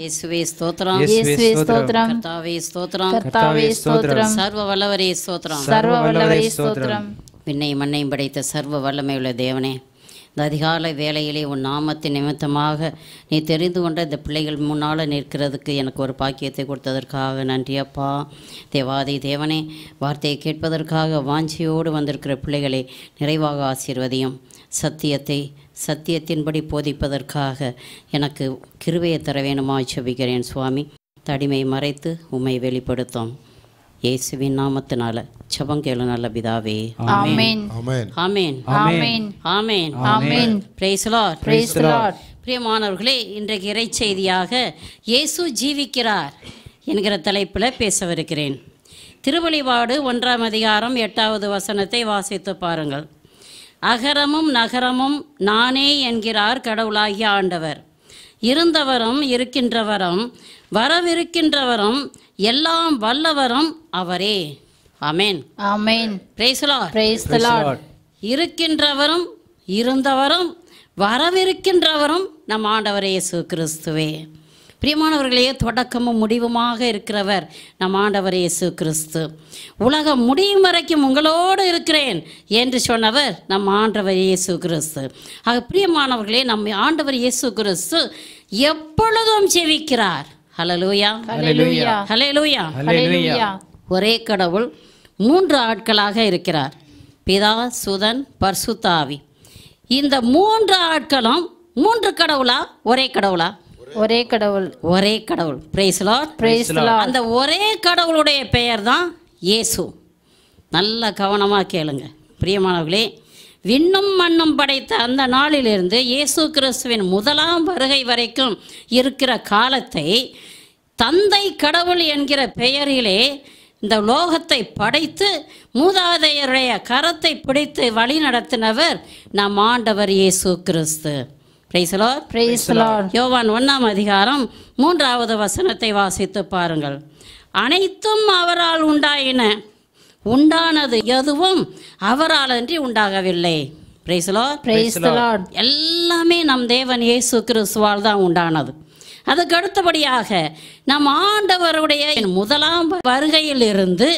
இயேசுவே ஸ்தோத்திரம் இயேசுவே ஸ்தோத்திரம் கர்த்தாவே ஸ்தோத்திரம் கர்த்தாவே ஸ்தோத்திரம் சர்வ வல்லவரே ஸ்தோத்திரம் சர்வ வல்லவரே ஸ்தோத்திரம் விண்ணை மண்ணையும் படைத்த சர்வ வல்லமை உள்ள தேவனே இந்த அதிகாலை வேலையிலே உன் நாமத்தின் நிமித்தமாக நீ தெரிந்து கொண்ட இந்த பிள்ளைகள் முன்னால் நிற்கிறதுக்கு எனக்கு ஒரு பாக்கியத்தை கொடுத்ததற்காக நன்றி அப்பா தேவாதி தேவனே வார்த்தையை கேட்பதற்காக வாஞ்சியோடு வந்திருக்கிற பிள்ளைகளை நிறைவாக ஆசீர்வதியும் சத்தியத்தை சத்தியத்தின்படி போதிப்பதற்காக எனக்கு கிருவையை தர வேணுமா செபிக்கிறேன் சுவாமி தடிமை மறைத்து உமை வெளிப்படுத்தும் இயேசுவின் நாமத்தினால செபம் கேளு நல்ல பிதாவே பிரியமானவர்களே இன்றைக்கு இறை செய்தியாக இயேசு ஜீவிக்கிறார் என்கிற தலைப்பில் பேசவிருக்கிறேன் திருவழிபாடு ஒன்றாம் அதிகாரம் எட்டாவது வசனத்தை வாசித்து பாருங்கள் அகரமும் நகரமும் நானே என்கிறார் கடவுளாகிய ஆண்டவர் இருந்தவரும் இருக்கின்றவரும் வரவிருக்கின்றவரும் எல்லாம் வல்லவரும் அவரே அமேன் அமேன் இருக்கின்றவரும் இருந்தவரும் வரவிருக்கின்றவரும் நம் ஆண்டவரே சு கிறிஸ்துவே பிரியமானவர்களே தொடக்கமும் முடிவுமாக இருக்கிறவர் நம் ஆண்டவர் இயேசு கிறிஸ்து உலகம் முடியும் வரைக்கும் உங்களோடு இருக்கிறேன் என்று சொன்னவர் நம் ஆண்டவர் இயேசு கிறிஸ்து ஆக பிரியமானவர்களே நம் ஆண்டவர் இயேசு கிறிஸ்து எப்பொழுதும் செவிக்கிறார் ஹலலூயா ஹலலூயா ஒரே கடவுள் மூன்று ஆட்களாக இருக்கிறார் பிதா சுதன் பர்சுத்தாவி இந்த மூன்று ஆட்களும் மூன்று கடவுளா ஒரே கடவுளா ஒரே கடவுள் ஒரே கடவுள் பிரைஸ் லார்ட் பிரைஸ் லார்ட் அந்த ஒரே கடவுளுடைய பெயர் தான் இயேசு நல்ல கவனமாக கேளுங்க பிரியமானவர்களே விண்ணும் மண்ணும் படைத்த அந்த நாளிலிருந்து இயேசு கிறிஸ்துவின் முதலாம் வருகை வரைக்கும் இருக்கிற காலத்தை தந்தை கடவுள் என்கிற பெயரிலே இந்த லோகத்தை படைத்து மூதாதையருடைய கரத்தை பிடித்து வழி நடத்தினவர் நம் ஆண்டவர் இயேசு கிறிஸ்து ஒன்னாம் யோவான் ஒன்றாம் அதிகாரம் மூன்றாவது வசனத்தை வாசித்து பாருங்கள் அனைத்தும் அவரால் உண்டாயின உண்டானது எதுவும் அவரால் அன்றி உண்டாகவில்லை எல்லாமே நம் தேவன் இயேசு கிறிஸ்துவால் தான் உண்டானது அதுக்கு அடுத்தபடியாக நம் ஆண்டவருடைய முதலாம் வருகையிலிருந்து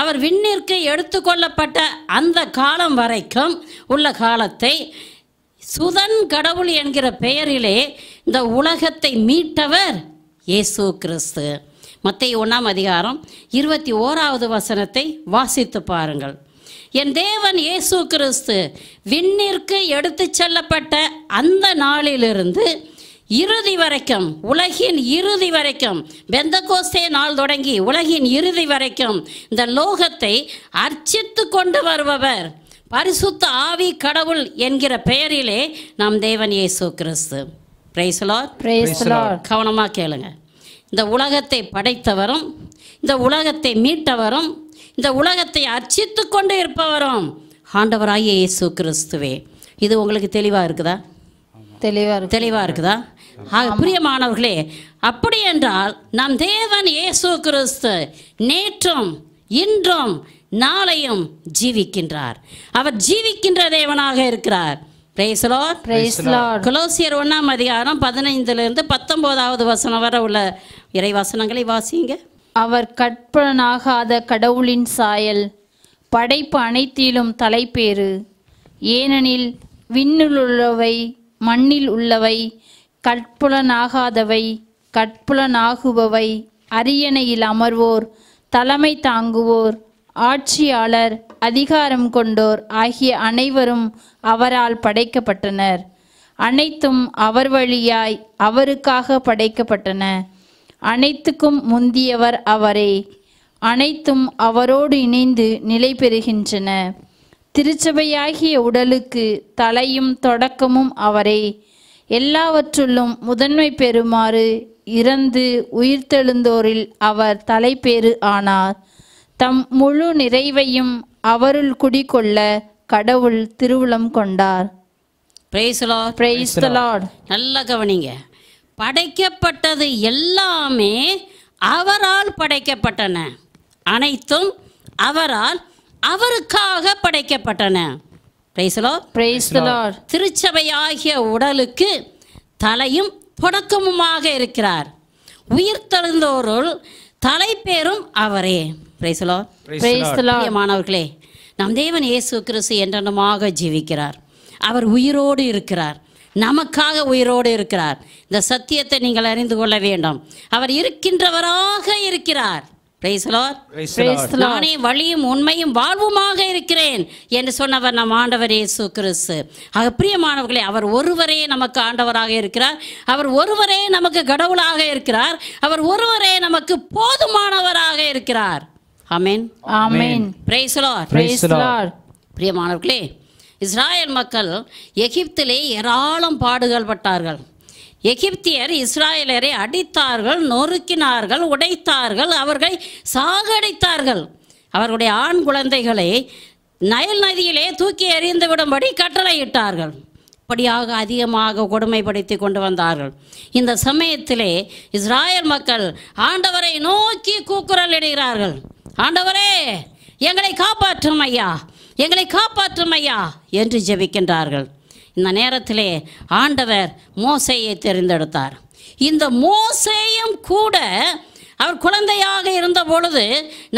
அவர் விண்ணிற்கு எடுத்துக்கொள்ளப்பட்ட அந்த காலம் வரைக்கும் உள்ள காலத்தை சுதன் கடவுள் என்கிற பெயரிலே இந்த உலகத்தை மீட்டவர் இயேசு கிறிஸ்து மத்திய ஒன்றாம் அதிகாரம் இருபத்தி ஓராவது வசனத்தை வாசித்து பாருங்கள் என் தேவன் இயேசு கிறிஸ்து விண்ணிற்கு எடுத்து செல்லப்பட்ட அந்த நாளிலிருந்து இறுதி வரைக்கும் உலகின் இறுதி வரைக்கும் கோஸ்தே நாள் தொடங்கி உலகின் இறுதி வரைக்கும் இந்த லோகத்தை அர்ச்சித்து கொண்டு வருபவர் பரிசுத்த ஆவி கடவுள் என்கிற பெயரிலே நாம் தேவன் இயேசு கிறிஸ்து கவனமாக கேளுங்க இந்த உலகத்தை படைத்தவரும் இந்த உலகத்தை மீட்டவரும் இந்த உலகத்தை அர்ச்சித்து கொண்டு இருப்பவரும் ஆண்டவராகிய இயேசு கிறிஸ்துவே இது உங்களுக்கு தெளிவாக இருக்குதா தெளிவாக தெளிவாக இருக்குதா பிரியமானவர்களே அப்படி என்றால் நம் தேவன் இயேசு கிறிஸ்து நேற்றும் இன்றும் நாளையும் ஜீவிக்கின்றார் அவர் ஜீவிக்கின்ற தேவனாக இருக்கிறார் கொலோசியர் ஒன்றாம் அதிகாரம் பதினைந்துலேருந்து பத்தொன்பதாவது வசனம் வர உள்ள இறை வசனங்களை வாசிங்க அவர் கற்பனாகாத கடவுளின் சாயல் படைப்பு அனைத்திலும் தலைப்பேறு ஏனெனில் விண்ணில் உள்ளவை மண்ணில் உள்ளவை கற்புலனாகாதவை கற்புலனாகுபவை அரியணையில் அமர்வோர் தலைமை தாங்குவோர் ஆட்சியாளர் அதிகாரம் கொண்டோர் ஆகிய அனைவரும் அவரால் படைக்கப்பட்டனர் அனைத்தும் அவர் வழியாய் அவருக்காக படைக்கப்பட்டன அனைத்துக்கும் முந்தியவர் அவரே அனைத்தும் அவரோடு இணைந்து நிலை பெறுகின்றன திருச்சபையாகிய உடலுக்கு தலையும் தொடக்கமும் அவரே எல்லாவற்றுள்ளும் முதன்மை பெறுமாறு இறந்து உயிர்த்தெழுந்தோரில் அவர் தலைப்பேறு ஆனார் தம் முழு நிறைவையும் அவருள் குடிக்கொள்ள கடவுள் திருவுளம் கொண்டார் நல்லா கவனிங்க படைக்கப்பட்டது எல்லாமே அவரால் படைக்கப்பட்டன அனைத்தும் அவரால் அவருக்காக படைக்கப்பட்டன திருச்சபையாகிய உடலுக்கு தலையும் தொடக்கமுமாக இருக்கிறார் உயிர் தழுந்தோருள் தலைப்பேரும் அவரே பிரைசலோ மாணவர்களே நம் தேவன் இயேசு கிறிஸ்து என்றென்றுமாக ஜீவிக்கிறார் அவர் உயிரோடு இருக்கிறார் நமக்காக உயிரோடு இருக்கிறார் இந்த சத்தியத்தை நீங்கள் அறிந்து கொள்ள வேண்டும் அவர் இருக்கின்றவராக இருக்கிறார் நானே வழியும் உண்மையும் வாழ்வுமாக இருக்கிறேன் என்று சொன்னவர் நம் ஆண்டவர் இயேசு கிறிஸ்து ஆக பிரியமானவர்களே அவர் ஒருவரே நமக்கு ஆண்டவராக இருக்கிறார் அவர் ஒருவரே நமக்கு கடவுளாக இருக்கிறார் அவர் ஒருவரே நமக்கு போதுமானவராக இருக்கிறார் பிரியமானவர்களே இஸ்ராயல் மக்கள் எகிப்திலே ஏராளம் பாடுகள் பட்டார்கள் எகிப்தியர் இஸ்ராயலரை அடித்தார்கள் நொறுக்கினார்கள் உடைத்தார்கள் அவர்களை சாகடித்தார்கள் அவர்களுடைய ஆண் குழந்தைகளை நயல் நதியிலே தூக்கி எறிந்து விடும்படி கட்டளையிட்டார்கள் படியாக அதிகமாக கொடுமைப்படுத்தி கொண்டு வந்தார்கள் இந்த சமயத்திலே இஸ்ராயல் மக்கள் ஆண்டவரை நோக்கி கூக்குரல் இடுகிறார்கள் ஆண்டவரே எங்களை காப்பாற்றும் ஐயா எங்களை காப்பாற்றும் ஐயா என்று ஜெபிக்கின்றார்கள் இந்த நேரத்திலே ஆண்டவர் மோசையை தெரிந்தெடுத்தார் இந்த மோசையும் கூட அவர் குழந்தையாக இருந்த பொழுது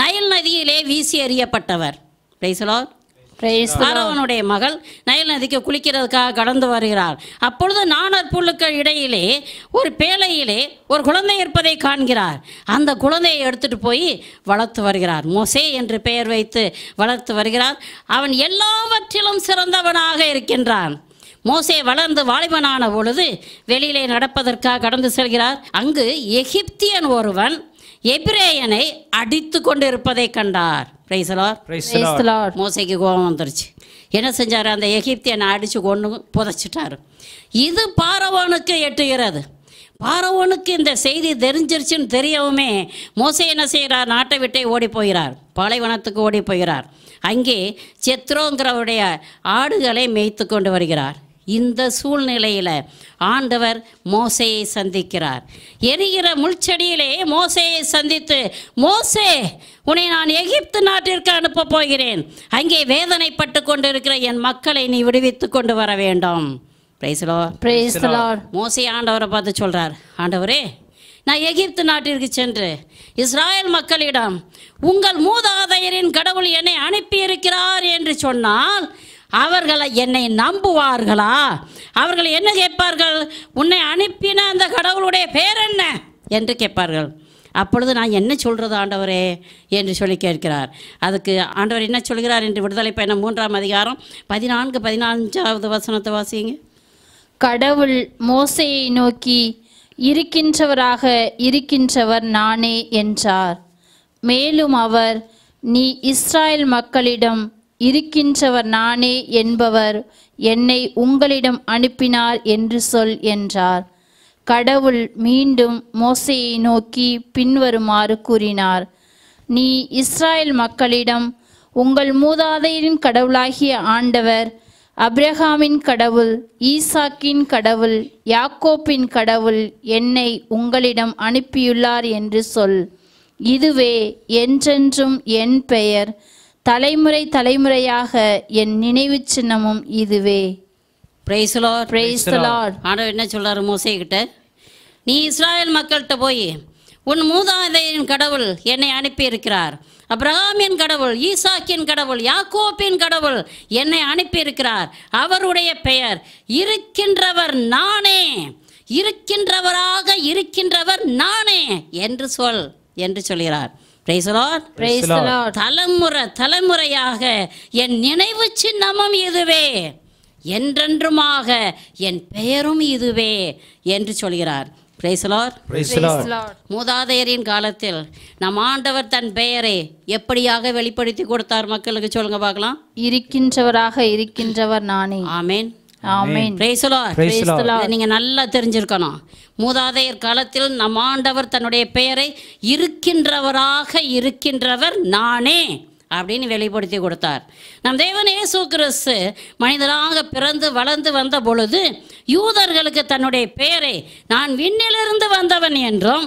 நயல் நதியிலே வீசி எறியப்பட்டவர் பேசலோ ஆரவனுடைய மகள் நயல் நதிக்கு குளிக்கிறதுக்காக கடந்து வருகிறார் அப்பொழுது நாணற் புல்லுக்கள் இடையிலே ஒரு பேழையிலே ஒரு குழந்தை இருப்பதை காண்கிறார் அந்த குழந்தையை எடுத்துட்டு போய் வளர்த்து வருகிறார் மோசே என்று பெயர் வைத்து வளர்த்து வருகிறார் அவன் எல்லாவற்றிலும் சிறந்தவனாக இருக்கின்றான் மோசே வளர்ந்து வாலிபனான பொழுது வெளியிலே நடப்பதற்காக கடந்து செல்கிறார் அங்கு எகிப்தியன் ஒருவன் எபிரேயனை அடித்து கொண்டு இருப்பதை கண்டார் மோசைக்கு கோபம் வந்துருச்சு என்ன செஞ்சார் அந்த எகிப்தியனை அடித்து கொண்டு புதைச்சிட்டாரு இது பாரவனுக்கு எட்டுகிறது பாரவனுக்கு இந்த செய்தி தெரிஞ்சிருச்சுன்னு தெரியவுமே மோசை என்ன செய்கிறார் நாட்டை விட்டே ஓடி போகிறார் பாலைவனத்துக்கு ஓடி போகிறார் அங்கே செத்ரோங்கிறவருடைய ஆடுகளை மேய்த்து கொண்டு வருகிறார் இந்த சூழ்நிலையில் ஆண்டவர் மோசையை சந்திக்கிறார் எரிகிற முள்செடியிலே மோசையை சந்தித்து மோசே உன்னை நான் எகிப்து நாட்டிற்கு அனுப்ப போகிறேன் அங்கே வேதனைப்பட்டு கொண்டிருக்கிற என் மக்களை நீ விடுவித்து கொண்டு வர வேண்டும் மோசை ஆண்டவரை பார்த்து சொல்கிறார் ஆண்டவரே நான் எகிப்து நாட்டிற்கு சென்று இஸ்ராயல் மக்களிடம் உங்கள் மூதாதையரின் கடவுள் என்னை அனுப்பியிருக்கிறார் என்று சொன்னால் அவர்களை என்னை நம்புவார்களா அவர்கள் என்ன கேட்பார்கள் உன்னை அனுப்பின அந்த கடவுளுடைய பேர் என்ன என்று கேட்பார்கள் அப்பொழுது நான் என்ன சொல்கிறது ஆண்டவரே என்று சொல்லி கேட்கிறார் அதுக்கு ஆண்டவர் என்ன சொல்கிறார் என்று விடுதலை பயணம் மூன்றாம் அதிகாரம் பதினான்கு பதினான்காவது வசனத்தை வாசிங்க கடவுள் மோசையை நோக்கி இருக்கின்றவராக இருக்கின்றவர் நானே என்றார் மேலும் அவர் நீ இஸ்ராயல் மக்களிடம் இருக்கின்றவர் நானே என்பவர் என்னை உங்களிடம் அனுப்பினார் என்று சொல் என்றார் கடவுள் மீண்டும் மோசையை நோக்கி பின்வருமாறு கூறினார் நீ இஸ்ராயல் மக்களிடம் உங்கள் மூதாதையரின் கடவுளாகிய ஆண்டவர் அப்ரஹாமின் கடவுள் ஈசாக்கின் கடவுள் யாக்கோப்பின் கடவுள் என்னை உங்களிடம் அனுப்பியுள்ளார் என்று சொல் இதுவே என்றென்றும் என் பெயர் தலைமுறை தலைமுறையாக என் நினைவு சின்னமும் இதுவே என்ன சொல்றாரு மோசே கிட்ட நீ இஸ்ராயல் மக்கள்கிட்ட போய் உன் மூதாதையின் கடவுள் என்னை அனுப்பியிருக்கிறார் அப்ரஹாமின் கடவுள் ஈசாக்கின் கடவுள் யாக்கோப்பின் கடவுள் என்னை அனுப்பியிருக்கிறார் அவருடைய பெயர் இருக்கின்றவர் நானே இருக்கின்றவராக இருக்கின்றவர் நானே என்று சொல் என்று சொல்கிறார் தலைமுறை தலைமுறையாக என் நினைவு சின்னமும் இதுவே என்றென்றுமாக என் பெயரும் இதுவே என்று சொல்கிறார் மூதாதையரின் காலத்தில் நம் ஆண்டவர் தன் பெயரை எப்படியாக வெளிப்படுத்தி கொடுத்தார் மக்களுக்கு சொல்லுங்க பார்க்கலாம் இருக்கின்றவராக இருக்கின்றவர் நானே ஆமேன் நீங்க நல்லா தெரிஞ்சிருக்கணும் மூதாதையர் காலத்தில் நம் ஆண்டவர் தன்னுடைய பெயரை இருக்கின்றவராக இருக்கின்றவர் நானே அப்படின்னு வெளிப்படுத்தி கொடுத்தார் நம் தேவன் ஏசு கிறிஸ்து மனிதராக பிறந்து வளர்ந்து வந்த பொழுது யூதர்களுக்கு தன்னுடைய பெயரை நான் விண்ணிலிருந்து வந்தவன் என்றும்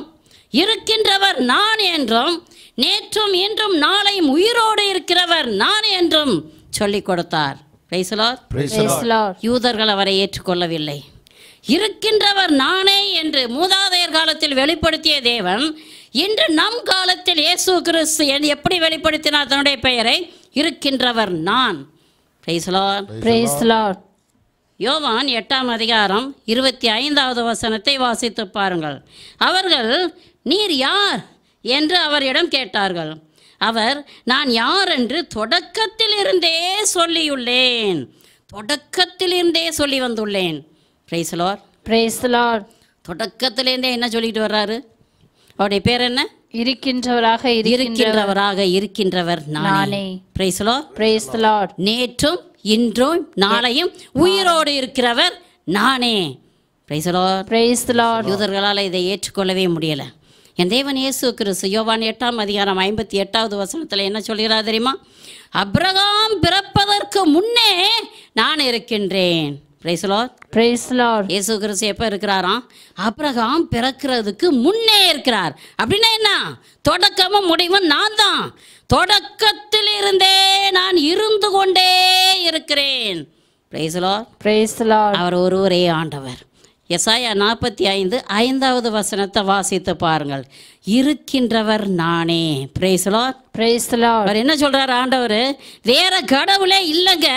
இருக்கின்றவர் நான் என்றும் நேற்றும் இன்றும் நாளையும் உயிரோடு இருக்கிறவர் நான் என்றும் சொல்லிக் கொடுத்தார் யூதர்கள் அவரை ஏற்றுக்கொள்ளவில்லை இருக்கின்றவர் நானே என்று மூதாதையர் காலத்தில் வெளிப்படுத்திய தேவன் இன்று நம் காலத்தில் இயேசு கிறிஸ்து எப்படி வெளிப்படுத்தினார் தன்னுடைய பெயரை இருக்கின்றவர் நான் யோவான் எட்டாம் அதிகாரம் இருபத்தி ஐந்தாவது வசனத்தை வாசித்து பாருங்கள் அவர்கள் நீர் யார் என்று அவரிடம் கேட்டார்கள் அவர் நான் யார் என்று தொடக்கத்திலிருந்தே சொல்லியுள்ளேன் தொடக்கத்திலிருந்தே சொல்லி வந்துள்ளேன் பிரைஸ்லார் பிரைஸ்லார் தொடக்கத்திலிருந்தே என்ன சொல்லிட்டு வர்றாரு அவருடைய பேர் என்ன இருக்கின்றவராக இருக்கின்றவராக இருக்கின்றவர் நானே பிரைஸ்லோ பிரைஸ்லோ நேற்றும் இன்றும் நாளையும் உயிரோடு இருக்கிறவர் நானே பிரைஸ்லோ பிரைஸ்லோ யூதர்களால் இதை ஏற்றுக்கொள்ளவே முடியலை என் தேவன் இயேசு கிறிஸ்து யோவான் எட்டாம் அதிகாரம் ஐம்பத்தி எட்டாவது வசனத்தில் என்ன சொல்கிறா தெரியுமா அப்ரகாம் பிறப்பதற்கு முன்னே நான் இருக்கின்றேன் இயேசு கிறிஸ்து எப்போ இருக்கிறாராம் அப்ரகாம் பிறக்கிறதுக்கு முன்னே இருக்கிறார் அப்படின்னா என்ன தொடக்கமும் முடிவும் நான் தான் தொடக்கத்தில் இருந்தே நான் இருந்து கொண்டே இருக்கிறேன் அவர் ஒருவரே ஆண்டவர் எசாயா நாற்பத்தி ஐந்து ஐந்தாவது வசனத்தை வாசித்து பாருங்கள் இருக்கின்றவர் நானே பிரேசலா பிரேசலா அவர் என்ன சொல்றாரு ஆண்டவர் வேற கடவுளே இல்லைங்க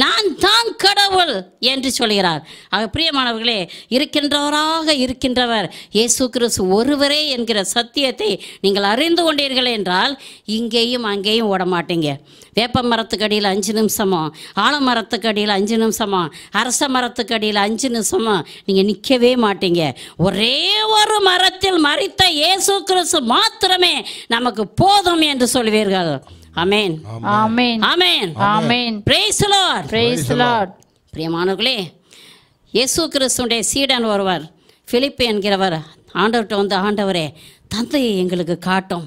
நான் தான் கடவுள் என்று சொல்கிறார் ஆக பிரியமானவர்களே இருக்கின்றவராக இருக்கின்றவர் இயேசு கிறிஸ்து ஒருவரே என்கிற சத்தியத்தை நீங்கள் அறிந்து கொண்டீர்கள் என்றால் இங்கேயும் அங்கேயும் ஓட மாட்டீங்க வேப்ப மரத்துக்கு அடியில் அஞ்சு நிமிஷமோ ஆலமரத்துக்கு அடியில் அஞ்சு நிமிஷமோ அரச மரத்துக்கு அடியில் அஞ்சு நிமிஷமோ நீங்கள் நிற்கவே மாட்டீங்க ஒரே ஒரு மரத்தில் மறித்த இயேசு கிறிஸ்து மாத்திரமே நமக்கு போதும் என்று சொல்வீர்கள் amen amen amen amen praise Lord praise lord பிரியமானவர்களே இயேசு கிறிஸ்துடைய சீடன் ஒருவர் பிலிப்பு என்கிறவர் ஆண்டவர்கிட்ட வந்து ஆண்டவரே தந்தையை எங்களுக்கு காட்டும்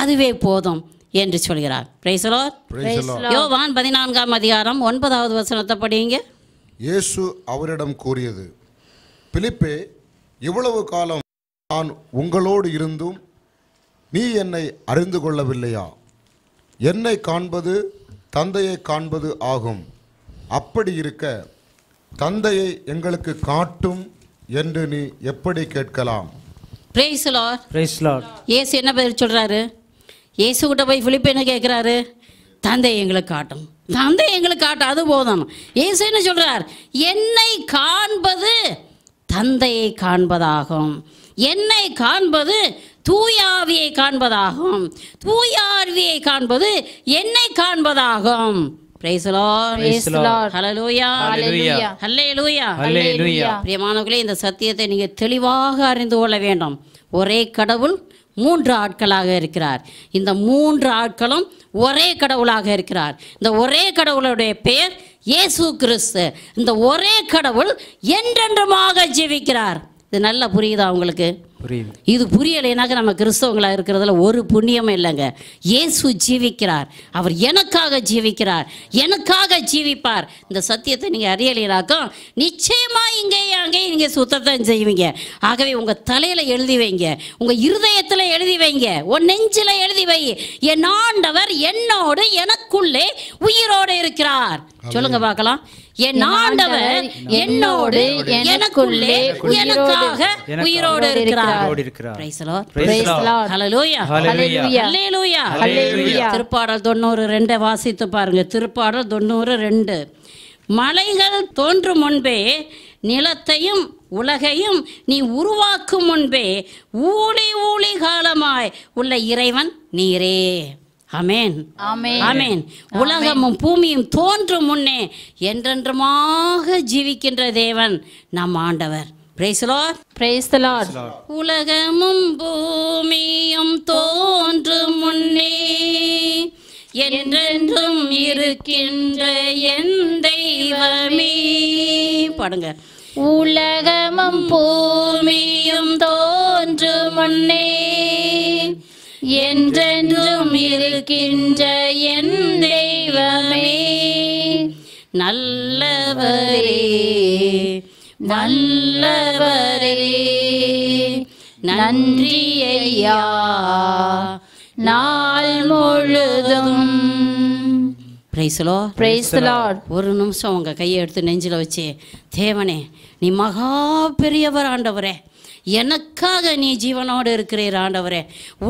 அதுவே போதும் என்று சொல்கிறார் பிரைசலோர் யோவான் பதினான்காம் அதிகாரம் ஒன்பதாவது வசனத்தை படிங்க இயேசு அவரிடம் கூறியது பிலிப்பே இவ்வளவு காலம் நான் உங்களோடு இருந்தும் நீ என்னை அறிந்து கொள்ளவில்லையா என்னை காண்பது தந்தையை காண்பது ஆகும் அப்படி இருக்க தந்தையை எங்களுக்கு காட்டும் என்று நீ எப்படி கேட்கலாம் இயேசு என்ன பதில் சொல்கிறாரு இயேசு கிட்ட போய் பிலிப்பு என்ன கேட்குறாரு தந்தை எங்களுக்கு காட்டும் தந்தை எங்களுக்கு காட்டும் அது போதும் இயேசு என்ன சொல்கிறார் என்னை காண்பது தந்தையை காண்பதாகும் என்னை காண்பது தூயாவியை காண்பதாகும் தூயாவியை காண்பது என்னை காண்பதாகும் பிரியமானவர்களே இந்த சத்தியத்தை நீங்க தெளிவாக அறிந்து கொள்ள வேண்டும் ஒரே கடவுள் மூன்று ஆட்களாக இருக்கிறார் இந்த மூன்று ஆட்களும் ஒரே கடவுளாக இருக்கிறார் இந்த ஒரே கடவுளுடைய பெயர் இயேசு கிறிஸ்து இந்த ஒரே கடவுள் என்றென்றுமாக ஜீவிக்கிறார் இது நல்லா புரியுதா உங்களுக்கு புரியுது இது புரியலைனாக்க நம்ம கிறிஸ்தவங்களாக இருக்கிறதுல ஒரு புண்ணியமும் இல்லைங்க இயேசு ஜீவிக்கிறார் அவர் எனக்காக ஜீவிக்கிறார் எனக்காக ஜீவிப்பார் இந்த சத்தியத்தை நீங்கள் அறியலைனாக்கோ நிச்சயமாக இங்கேயும் அங்கேயும் நீங்கள் சுத்தத்தான் செய்வீங்க ஆகவே உங்கள் தலையில் எழுதி வைங்க உங்கள் இருதயத்தில் எழுதி வைங்க உன் நெஞ்சில் எழுதி வை என் ஆண்டவர் என்னோடு எனக்குள்ளே உயிரோடு இருக்கிறார் சொல்லுங்கள் பார்க்கலாம் என் ஆண்டவர் என்னோடு எனக்குள்ளே எனக்காக உயிரோடு இருக்கிறார் திருப்பாடல் தொண்ணூறு ரெண்டை வாசித்து பாருங்க திருப்பாடல் தொண்ணூறு ரெண்டு மலைகள் தோன்றும் முன்பே நிலத்தையும் உலகையும் நீ உருவாக்கும் முன்பே ஊழி ஊழி காலமாய் உள்ள இறைவன் நீரே அமேன் அமேன் உலகமும் பூமியும் தோன்றும் முன்னே என்றென்றுமாக ஜீவிக்கின்ற தேவன் நம் ஆண்டவர் உலகமும் பூமியும் தோன்றும் முன்னே என்றென்றும் இருக்கின்ற என் தெய்வமே பாடுங்க உலகமும் பூமியும் தோன்றும் முன்னே என்றென்றும் இருக்கின்ற என் தெய்வமே நல்லவரே நல்லவரே நன்றி ஐயா நாள் முழுதும் பிரைஸ்லோ பிரைஸ்லா ஒரு நிமிஷம் உங்கள் கையை எடுத்து நெஞ்சில் வச்சு தேவனே நீ மகா பெரியவர் ஆண்டவரே எனக்காக நீ ஜீவனோடு இருக்கிறீர் ஆண்டவரே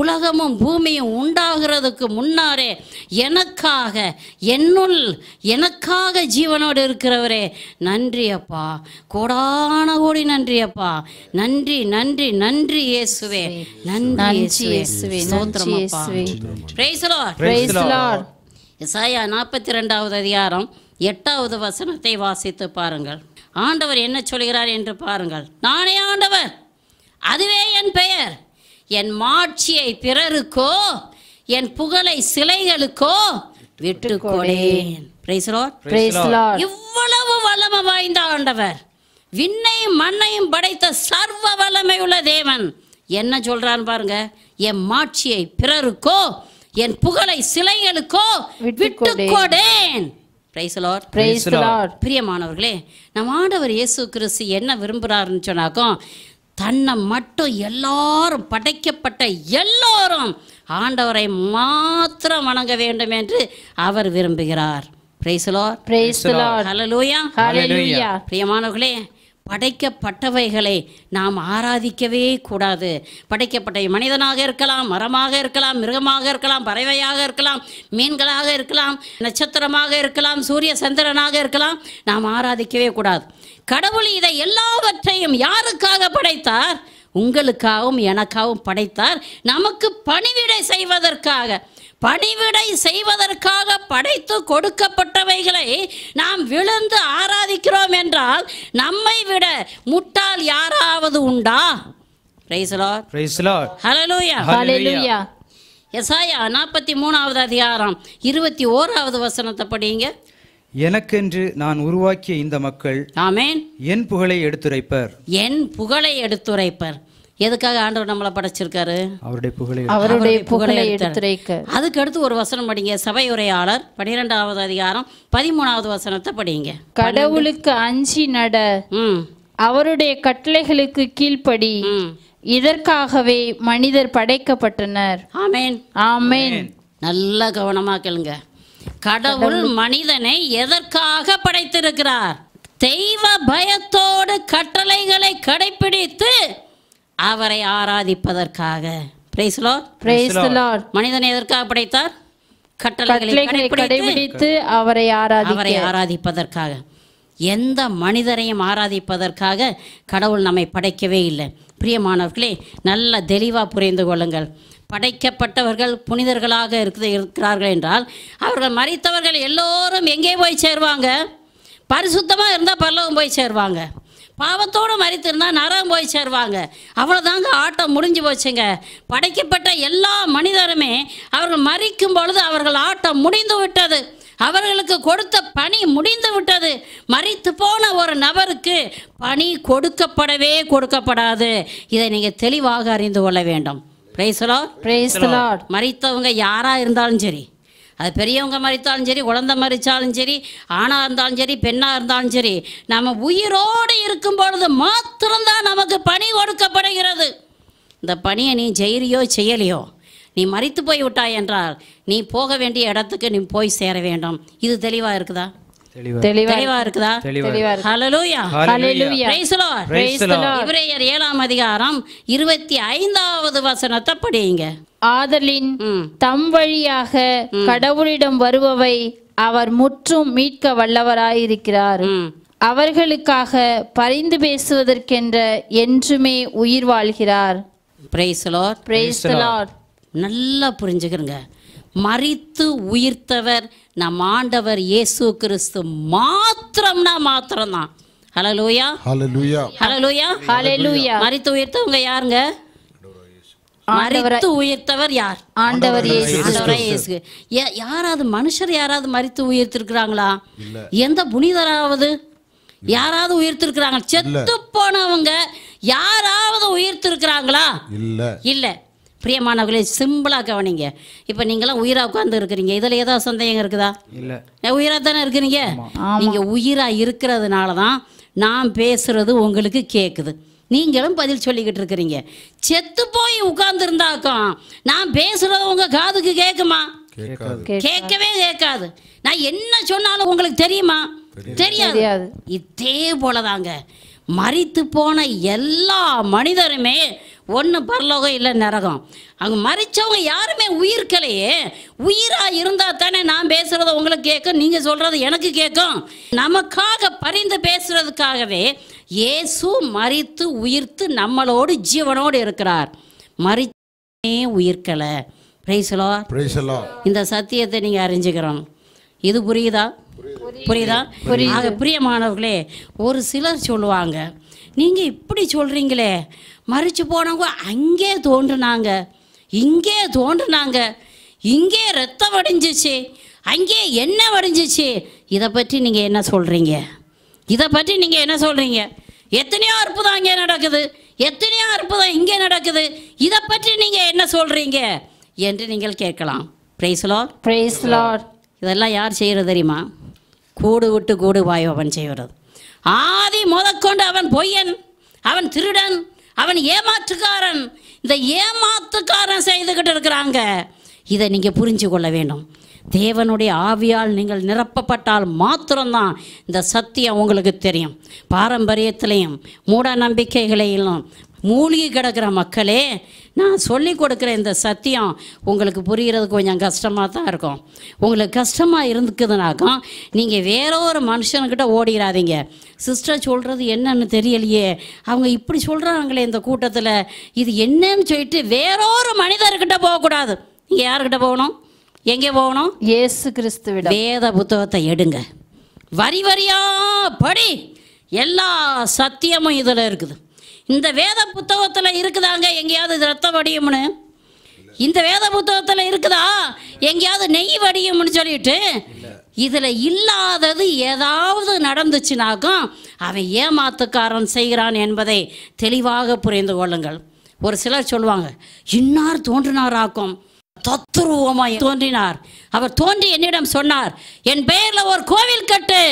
உலகமும் பூமியும் உண்டாகிறதுக்கு முன்னாரே எனக்காக என்னுள் எனக்காக ஜீவனோடு இருக்கிறவரே நன்றி அப்பா கோடான கோடி நன்றி அப்பா நன்றி நன்றி நன்றி இயேசுவே நன்றி இயேசுவே நாற்பத்தி ரெண்டாவது அதிகாரம் எட்டாவது வசனத்தை வாசித்து பாருங்கள் ஆண்டவர் என்ன சொல்கிறார் என்று பாருங்கள் நானே ஆண்டவர் அதுவே என் பெயர் என் மாட்சியை பிறருக்கோ என் புகழை சிலைகளுக்கோ விட்டு கொடேன் இவ்வளவு வல்லமை வாய்ந்த ஆண்டவர் விண்ணையும் மண்ணையும் படைத்த சர்வ வல்லமை உள்ள தேவன் என்ன சொல்றான்னு பாருங்க என் மாட்சியை பிறருக்கோ என் புகழை சிலைகளுக்கோ விட்டு கொடேன் பிரியமானவர்களே நம் ஆண்டவர் இயேசு கிறிஸ்து என்ன விரும்புகிறாருன்னு சொன்னாக்கோ தன்னை மட்டும் எல்லாரும் படைக்கப்பட்ட எல்லோரும் ஆண்டவரை மாத்திரம் வணங்க வேண்டும் என்று அவர் விரும்புகிறார் பிரியமானவர்களே படைக்கப்பட்டவைகளை நாம் ஆராதிக்கவே கூடாது படைக்கப்பட்ட மனிதனாக இருக்கலாம் மரமாக இருக்கலாம் மிருகமாக இருக்கலாம் பறவையாக இருக்கலாம் மீன்களாக இருக்கலாம் நட்சத்திரமாக இருக்கலாம் சூரிய சந்திரனாக இருக்கலாம் நாம் ஆராதிக்கவே கூடாது கடவுள் இதை எல்லாவற்றையும் யாருக்காக படைத்தார் உங்களுக்காகவும் எனக்காகவும் படைத்தார் நமக்கு பணிவிடை செய்வதற்காக பணிவிடை செய்வதற்காக படைத்து கொடுக்கப்பட்டவைகளை நாம் விழுந்து ஆராதிக்கிறோம் என்றால் நம்மை விட முட்டால் யாராவது உண்டா எசாயா நாற்பத்தி மூணாவது அதிகாரம் இருபத்தி ஓராவது வசனத்தை படிங்க எனக்கென்று நான் உருவாக்கிய இந்த மக்கள் ஆமேன் என் புகழை எடுத்துரைப்பர் என் புகழை எடுத்துரைப்பர் எதுக்காக ஆண்டவர் நம்மளை படைச்சிருக்காரு அவருடைய புகழை அவருடைய புகழை எடுத்துரைக்க அதுக்கு அடுத்து ஒரு வசனம் படிங்க சபையுரையாளர் பனிரெண்டாவது அதிகாரம் பதிமூணாவது வசனத்தை படிங்க கடவுளுக்கு அஞ்சி நட அவருடைய கட்டளைகளுக்கு கீழ்ப்படி இதற்காகவே மனிதர் படைக்கப்பட்டனர் ஆமேன் ஆமேன் நல்ல கவனமா கேளுங்க கடவுள் மனிதனை எதற்காக படைத்திருக்கிறார் தெய்வ பயத்தோடு கட்டளைகளை கடைபிடித்து அவரை ஆராதிப்பதற்காக மனிதனை எதற்காக படைத்தார் கட்டளை கடைபிடித்து அவரை அவரை ஆராதிப்பதற்காக எந்த மனிதரையும் ஆராதிப்பதற்காக கடவுள் நம்மை படைக்கவே இல்லை பிரியமானவர்களே நல்ல தெளிவாக புரிந்து கொள்ளுங்கள் படைக்கப்பட்டவர்கள் புனிதர்களாக இருக்குது இருக்கிறார்கள் என்றால் அவர்கள் மறித்தவர்கள் எல்லோரும் எங்கே போய் சேருவாங்க பரிசுத்தமாக இருந்தால் பல்லவும் போய் சேருவாங்க பாவத்தோடு மறித்திருந்தால் நரகம் போய் சேருவாங்க அவ்வளோதாங்க ஆட்டம் முடிஞ்சு போச்சுங்க படைக்கப்பட்ட எல்லா மனிதருமே அவர்கள் மறிக்கும் பொழுது அவர்கள் ஆட்டம் முடிந்து விட்டது அவர்களுக்கு கொடுத்த பணி முடிந்து விட்டது மறித்து போன ஒரு நபருக்கு பணி கொடுக்கப்படவே கொடுக்கப்படாது இதை நீங்கள் தெளிவாக அறிந்து கொள்ள வேண்டும் மறித்தவங்க யாராக இருந்தாலும் சரி அது பெரியவங்க மறித்தாலும் சரி குழந்தை மறித்தாலும் சரி ஆணாக இருந்தாலும் சரி பெண்ணாக இருந்தாலும் சரி நம்ம உயிரோடு இருக்கும் பொழுது மாத்திரம்தான் நமக்கு பணி கொடுக்கப்படுகிறது இந்த பணியை நீ செய்கிறியோ செய்யலையோ நீ மறித்து போய் விட்டாய் என்றால் நீ போக வேண்டிய இடத்துக்கு நீ போய் சேர வேண்டும் இது தெளிவாக இருக்குதா ஏழாம் அதிகாரம் இருபத்தி ஐந்தாவது வசனத்தை படியுங்க ஆதலின் தம் வழியாக கடவுளிடம் வருபவை அவர் முற்றும் மீட்க வல்லவராயிருக்கிறார் அவர்களுக்காக பரிந்து பேசுவதற்கென்ற என்றுமே உயிர் வாழ்கிறார் நல்லா புரிஞ்சுக்கிறேங்க மறித்து உயிர்த்தவர் நம் ஆண்டவர் இயேசு கிறிஸ்து மாத்திரம்னா மாத்திரம்தான் ஹலலூயா ஹலலூயா ஹலலூயா ஹலலூயா மரித்து உயர்த்தவங்க யாருங்க மறித்து உயர்த்தவர் யார் ஆண்டவர் இயேசு யாராவது மனுஷர் யாராவது மறித்து உயிர்த்திருக்கிறாங்களா எந்த புனிதராவது யாராவது உயிர்த்திருக்கிறாங்க செத்து போனவங்க யாராவது உயிர்த்திருக்கிறாங்களா இல்ல இல்ல பிரியமானவர்களே சிம்பிளாக கவனிங்க இப்போ நீங்களாம் உயிராக உட்காந்து இருக்கிறீங்க இதில் ஏதோ சந்தேகம் இருக்குதா இல்லை உயிராக தானே இருக்கிறீங்க நீங்கள் உயிராக இருக்கிறதுனால தான் நான் பேசுகிறது உங்களுக்கு கேட்குது நீங்களும் பதில் சொல்லிக்கிட்டு இருக்கிறீங்க செத்து போய் உட்கார்ந்துருந்தாக்கா நான் பேசுகிறது உங்கள் காதுக்கு கேட்குமா கேட்கவே கேட்காது நான் என்ன சொன்னாலும் உங்களுக்கு தெரியுமா தெரியாது இதே போலதாங்க மறித்து போன எல்லா மனிதருமே ஒன்று பரலோகம் இல்லை நரகம் அவங்க மறித்தவங்க யாருமே உயிர்க்கலையே உயிராக இருந்தால் தானே நான் பேசுகிறத உங்களுக்கு கேட்கும் நீங்கள் சொல்கிறது எனக்கு கேட்கும் நமக்காக பரிந்து பேசுகிறதுக்காகவே இயேசு மறித்து உயிர்த்து நம்மளோடு ஜீவனோடு இருக்கிறார் மறிச்சே உயிர்க்கலை பிரைசலோ பிரைசலோ இந்த சத்தியத்தை நீங்கள் அறிஞ்சுக்கிறோம் இது புரியுதா புரியுதா புரியுது பிரியமானவர்களே ஒரு சிலர் சொல்லுவாங்க நீங்கள் இப்படி சொல்கிறீங்களே மறித்து போனவங்க அங்கே தோன்றுனாங்க இங்கே தோன்றுனாங்க இங்கே ரத்தம் வடிஞ்சிச்சு அங்கே என்ன வடிஞ்சிச்சு இதை பற்றி நீங்கள் என்ன சொல்கிறீங்க இதை பற்றி நீங்கள் என்ன சொல்கிறீங்க எத்தனையோ அற்புதம் அங்கே நடக்குது எத்தனையோ அற்புதம் இங்கே நடக்குது இதை பற்றி நீங்கள் என்ன சொல்கிறீங்க என்று நீங்கள் கேட்கலாம் ப்ரைஸ் பிரைஸ்லார் ப்ரைஸ் இதெல்லாம் யார் செய்கிறது தெரியுமா கூடு விட்டு கூடு வாயு அவன் செய்கிறது ஆதி முதற்கொண்டு அவன் பொய்யன் அவன் திருடன் அவன் ஏமாற்றுக்காரன் இந்த ஏமாத்துக்காரன் செய்துக்கிட்டு இருக்கிறாங்க இதை நீங்கள் புரிஞ்சு கொள்ள வேண்டும் தேவனுடைய ஆவியால் நீங்கள் நிரப்பப்பட்டால் மாத்திரம்தான் இந்த சத்தியம் உங்களுக்கு தெரியும் பாரம்பரியத்திலையும் மூட நம்பிக்கைகளையிலும் மூழ்கி கிடக்கிற மக்களே நான் சொல்லி கொடுக்குற இந்த சத்தியம் உங்களுக்கு புரிகிறது கொஞ்சம் கஷ்டமாக தான் இருக்கும் உங்களுக்கு கஷ்டமாக இருந்துக்குதுனாக்கா நீங்கள் வேற ஒரு மனுஷனுக்கிட்ட ஓடிடாதீங்க சிஸ்டர் சொல்கிறது என்னன்னு தெரியலையே அவங்க இப்படி சொல்கிறாங்களே இந்த கூட்டத்தில் இது என்னன்னு சொல்லிட்டு வேற ஒரு மனிதர்கிட்ட போகக்கூடாது நீங்கள் யாருக்கிட்ட போகணும் எங்கே போகணும் ஏசு கிறிஸ்து வேத புத்தகத்தை எடுங்க வரி வரியா படி எல்லா சத்தியமும் இதில் இருக்குது இந்த வேத புத்தகத்தில் இருக்குதாங்க எங்கேயாவது ரத்த வடியும்னு இந்த வேத புத்தகத்தில் இருக்குதா எங்கேயாவது நெய் வடியும்னு சொல்லிட்டு இதில் இல்லாதது ஏதாவது நடந்துச்சுனாக்கும் அவன் ஏமாத்துக்காரன் செய்கிறான் என்பதை தெளிவாக புரிந்து கொள்ளுங்கள் ஒரு சிலர் சொல்லுவாங்க இன்னார் தோன்றினாராக்கும் தத்துருவமாய் தோன்றினார் அவர் தோன்றி என்னிடம் சொன்னார் என் பெயரில் ஒரு கோவில் கட்டு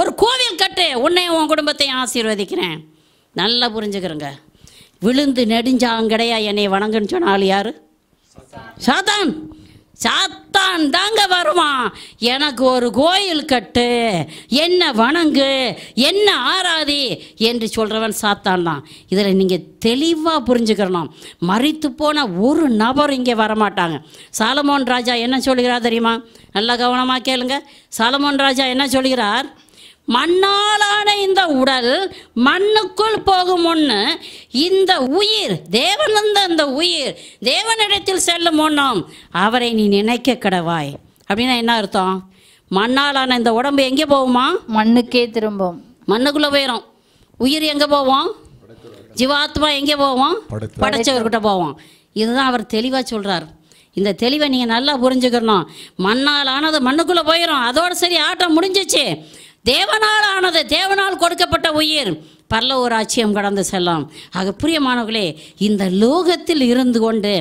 ஒரு கோவில் கட்டு உன்னை உன் குடும்பத்தை ஆசீர்வதிக்கிறேன் நல்லா புரிஞ்சுக்கிறேங்க விழுந்து நெடுஞ்சாங்கடையா என்னை வணங்குன்னு சொன்னால் யார் சாத்தான் சாத்தான் தாங்க வருவான் எனக்கு ஒரு கோயில் கட்டு என்ன வணங்கு என்ன ஆராதி என்று சொல்கிறவன் சாத்தான் தான் இதில் நீங்கள் தெளிவாக புரிஞ்சுக்கிறணும் மறித்து போன ஒரு நபர் இங்கே வரமாட்டாங்க சாலமோன் ராஜா என்ன சொல்கிறார் தெரியுமா நல்லா கவனமாக கேளுங்க சாலமோன் ராஜா என்ன சொல்கிறார் மண்ணாலான இந்த உடல் மண்ணுக்குள் போகும் முன்னு இந்த உயிர் தேவன் வந்த இந்த உயிர் தேவனிடத்தில் செல்லும் முன்னும் அவரை நீ நினைக்க கிடவாய் அப்படின்னா என்ன அர்த்தம் மண்ணாலான இந்த உடம்பு எங்கே போகுமா மண்ணுக்கே திரும்பும் மண்ணுக்குள்ளே போயிடும் உயிர் எங்கே போவோம் ஜீவாத்மா எங்கே போவோம் படைச்சவர்கிட்ட போவோம் இதுதான் அவர் தெளிவாக சொல்கிறார் இந்த தெளிவை நீங்கள் நல்லா புரிஞ்சுக்கணும் மண்ணால் ஆனது மண்ணுக்குள்ளே போயிடும் அதோடு சரி ஆட்டம் முடிஞ்சிச்சு தேவனால் ஆனது தேவனால் கொடுக்கப்பட்ட உயிர் பல்ல ஒரு ஆட்சியம் கடந்து செல்லாம் ஆக பிரியமானவர்களே இந்த லோகத்தில் இருந்து கொண்டு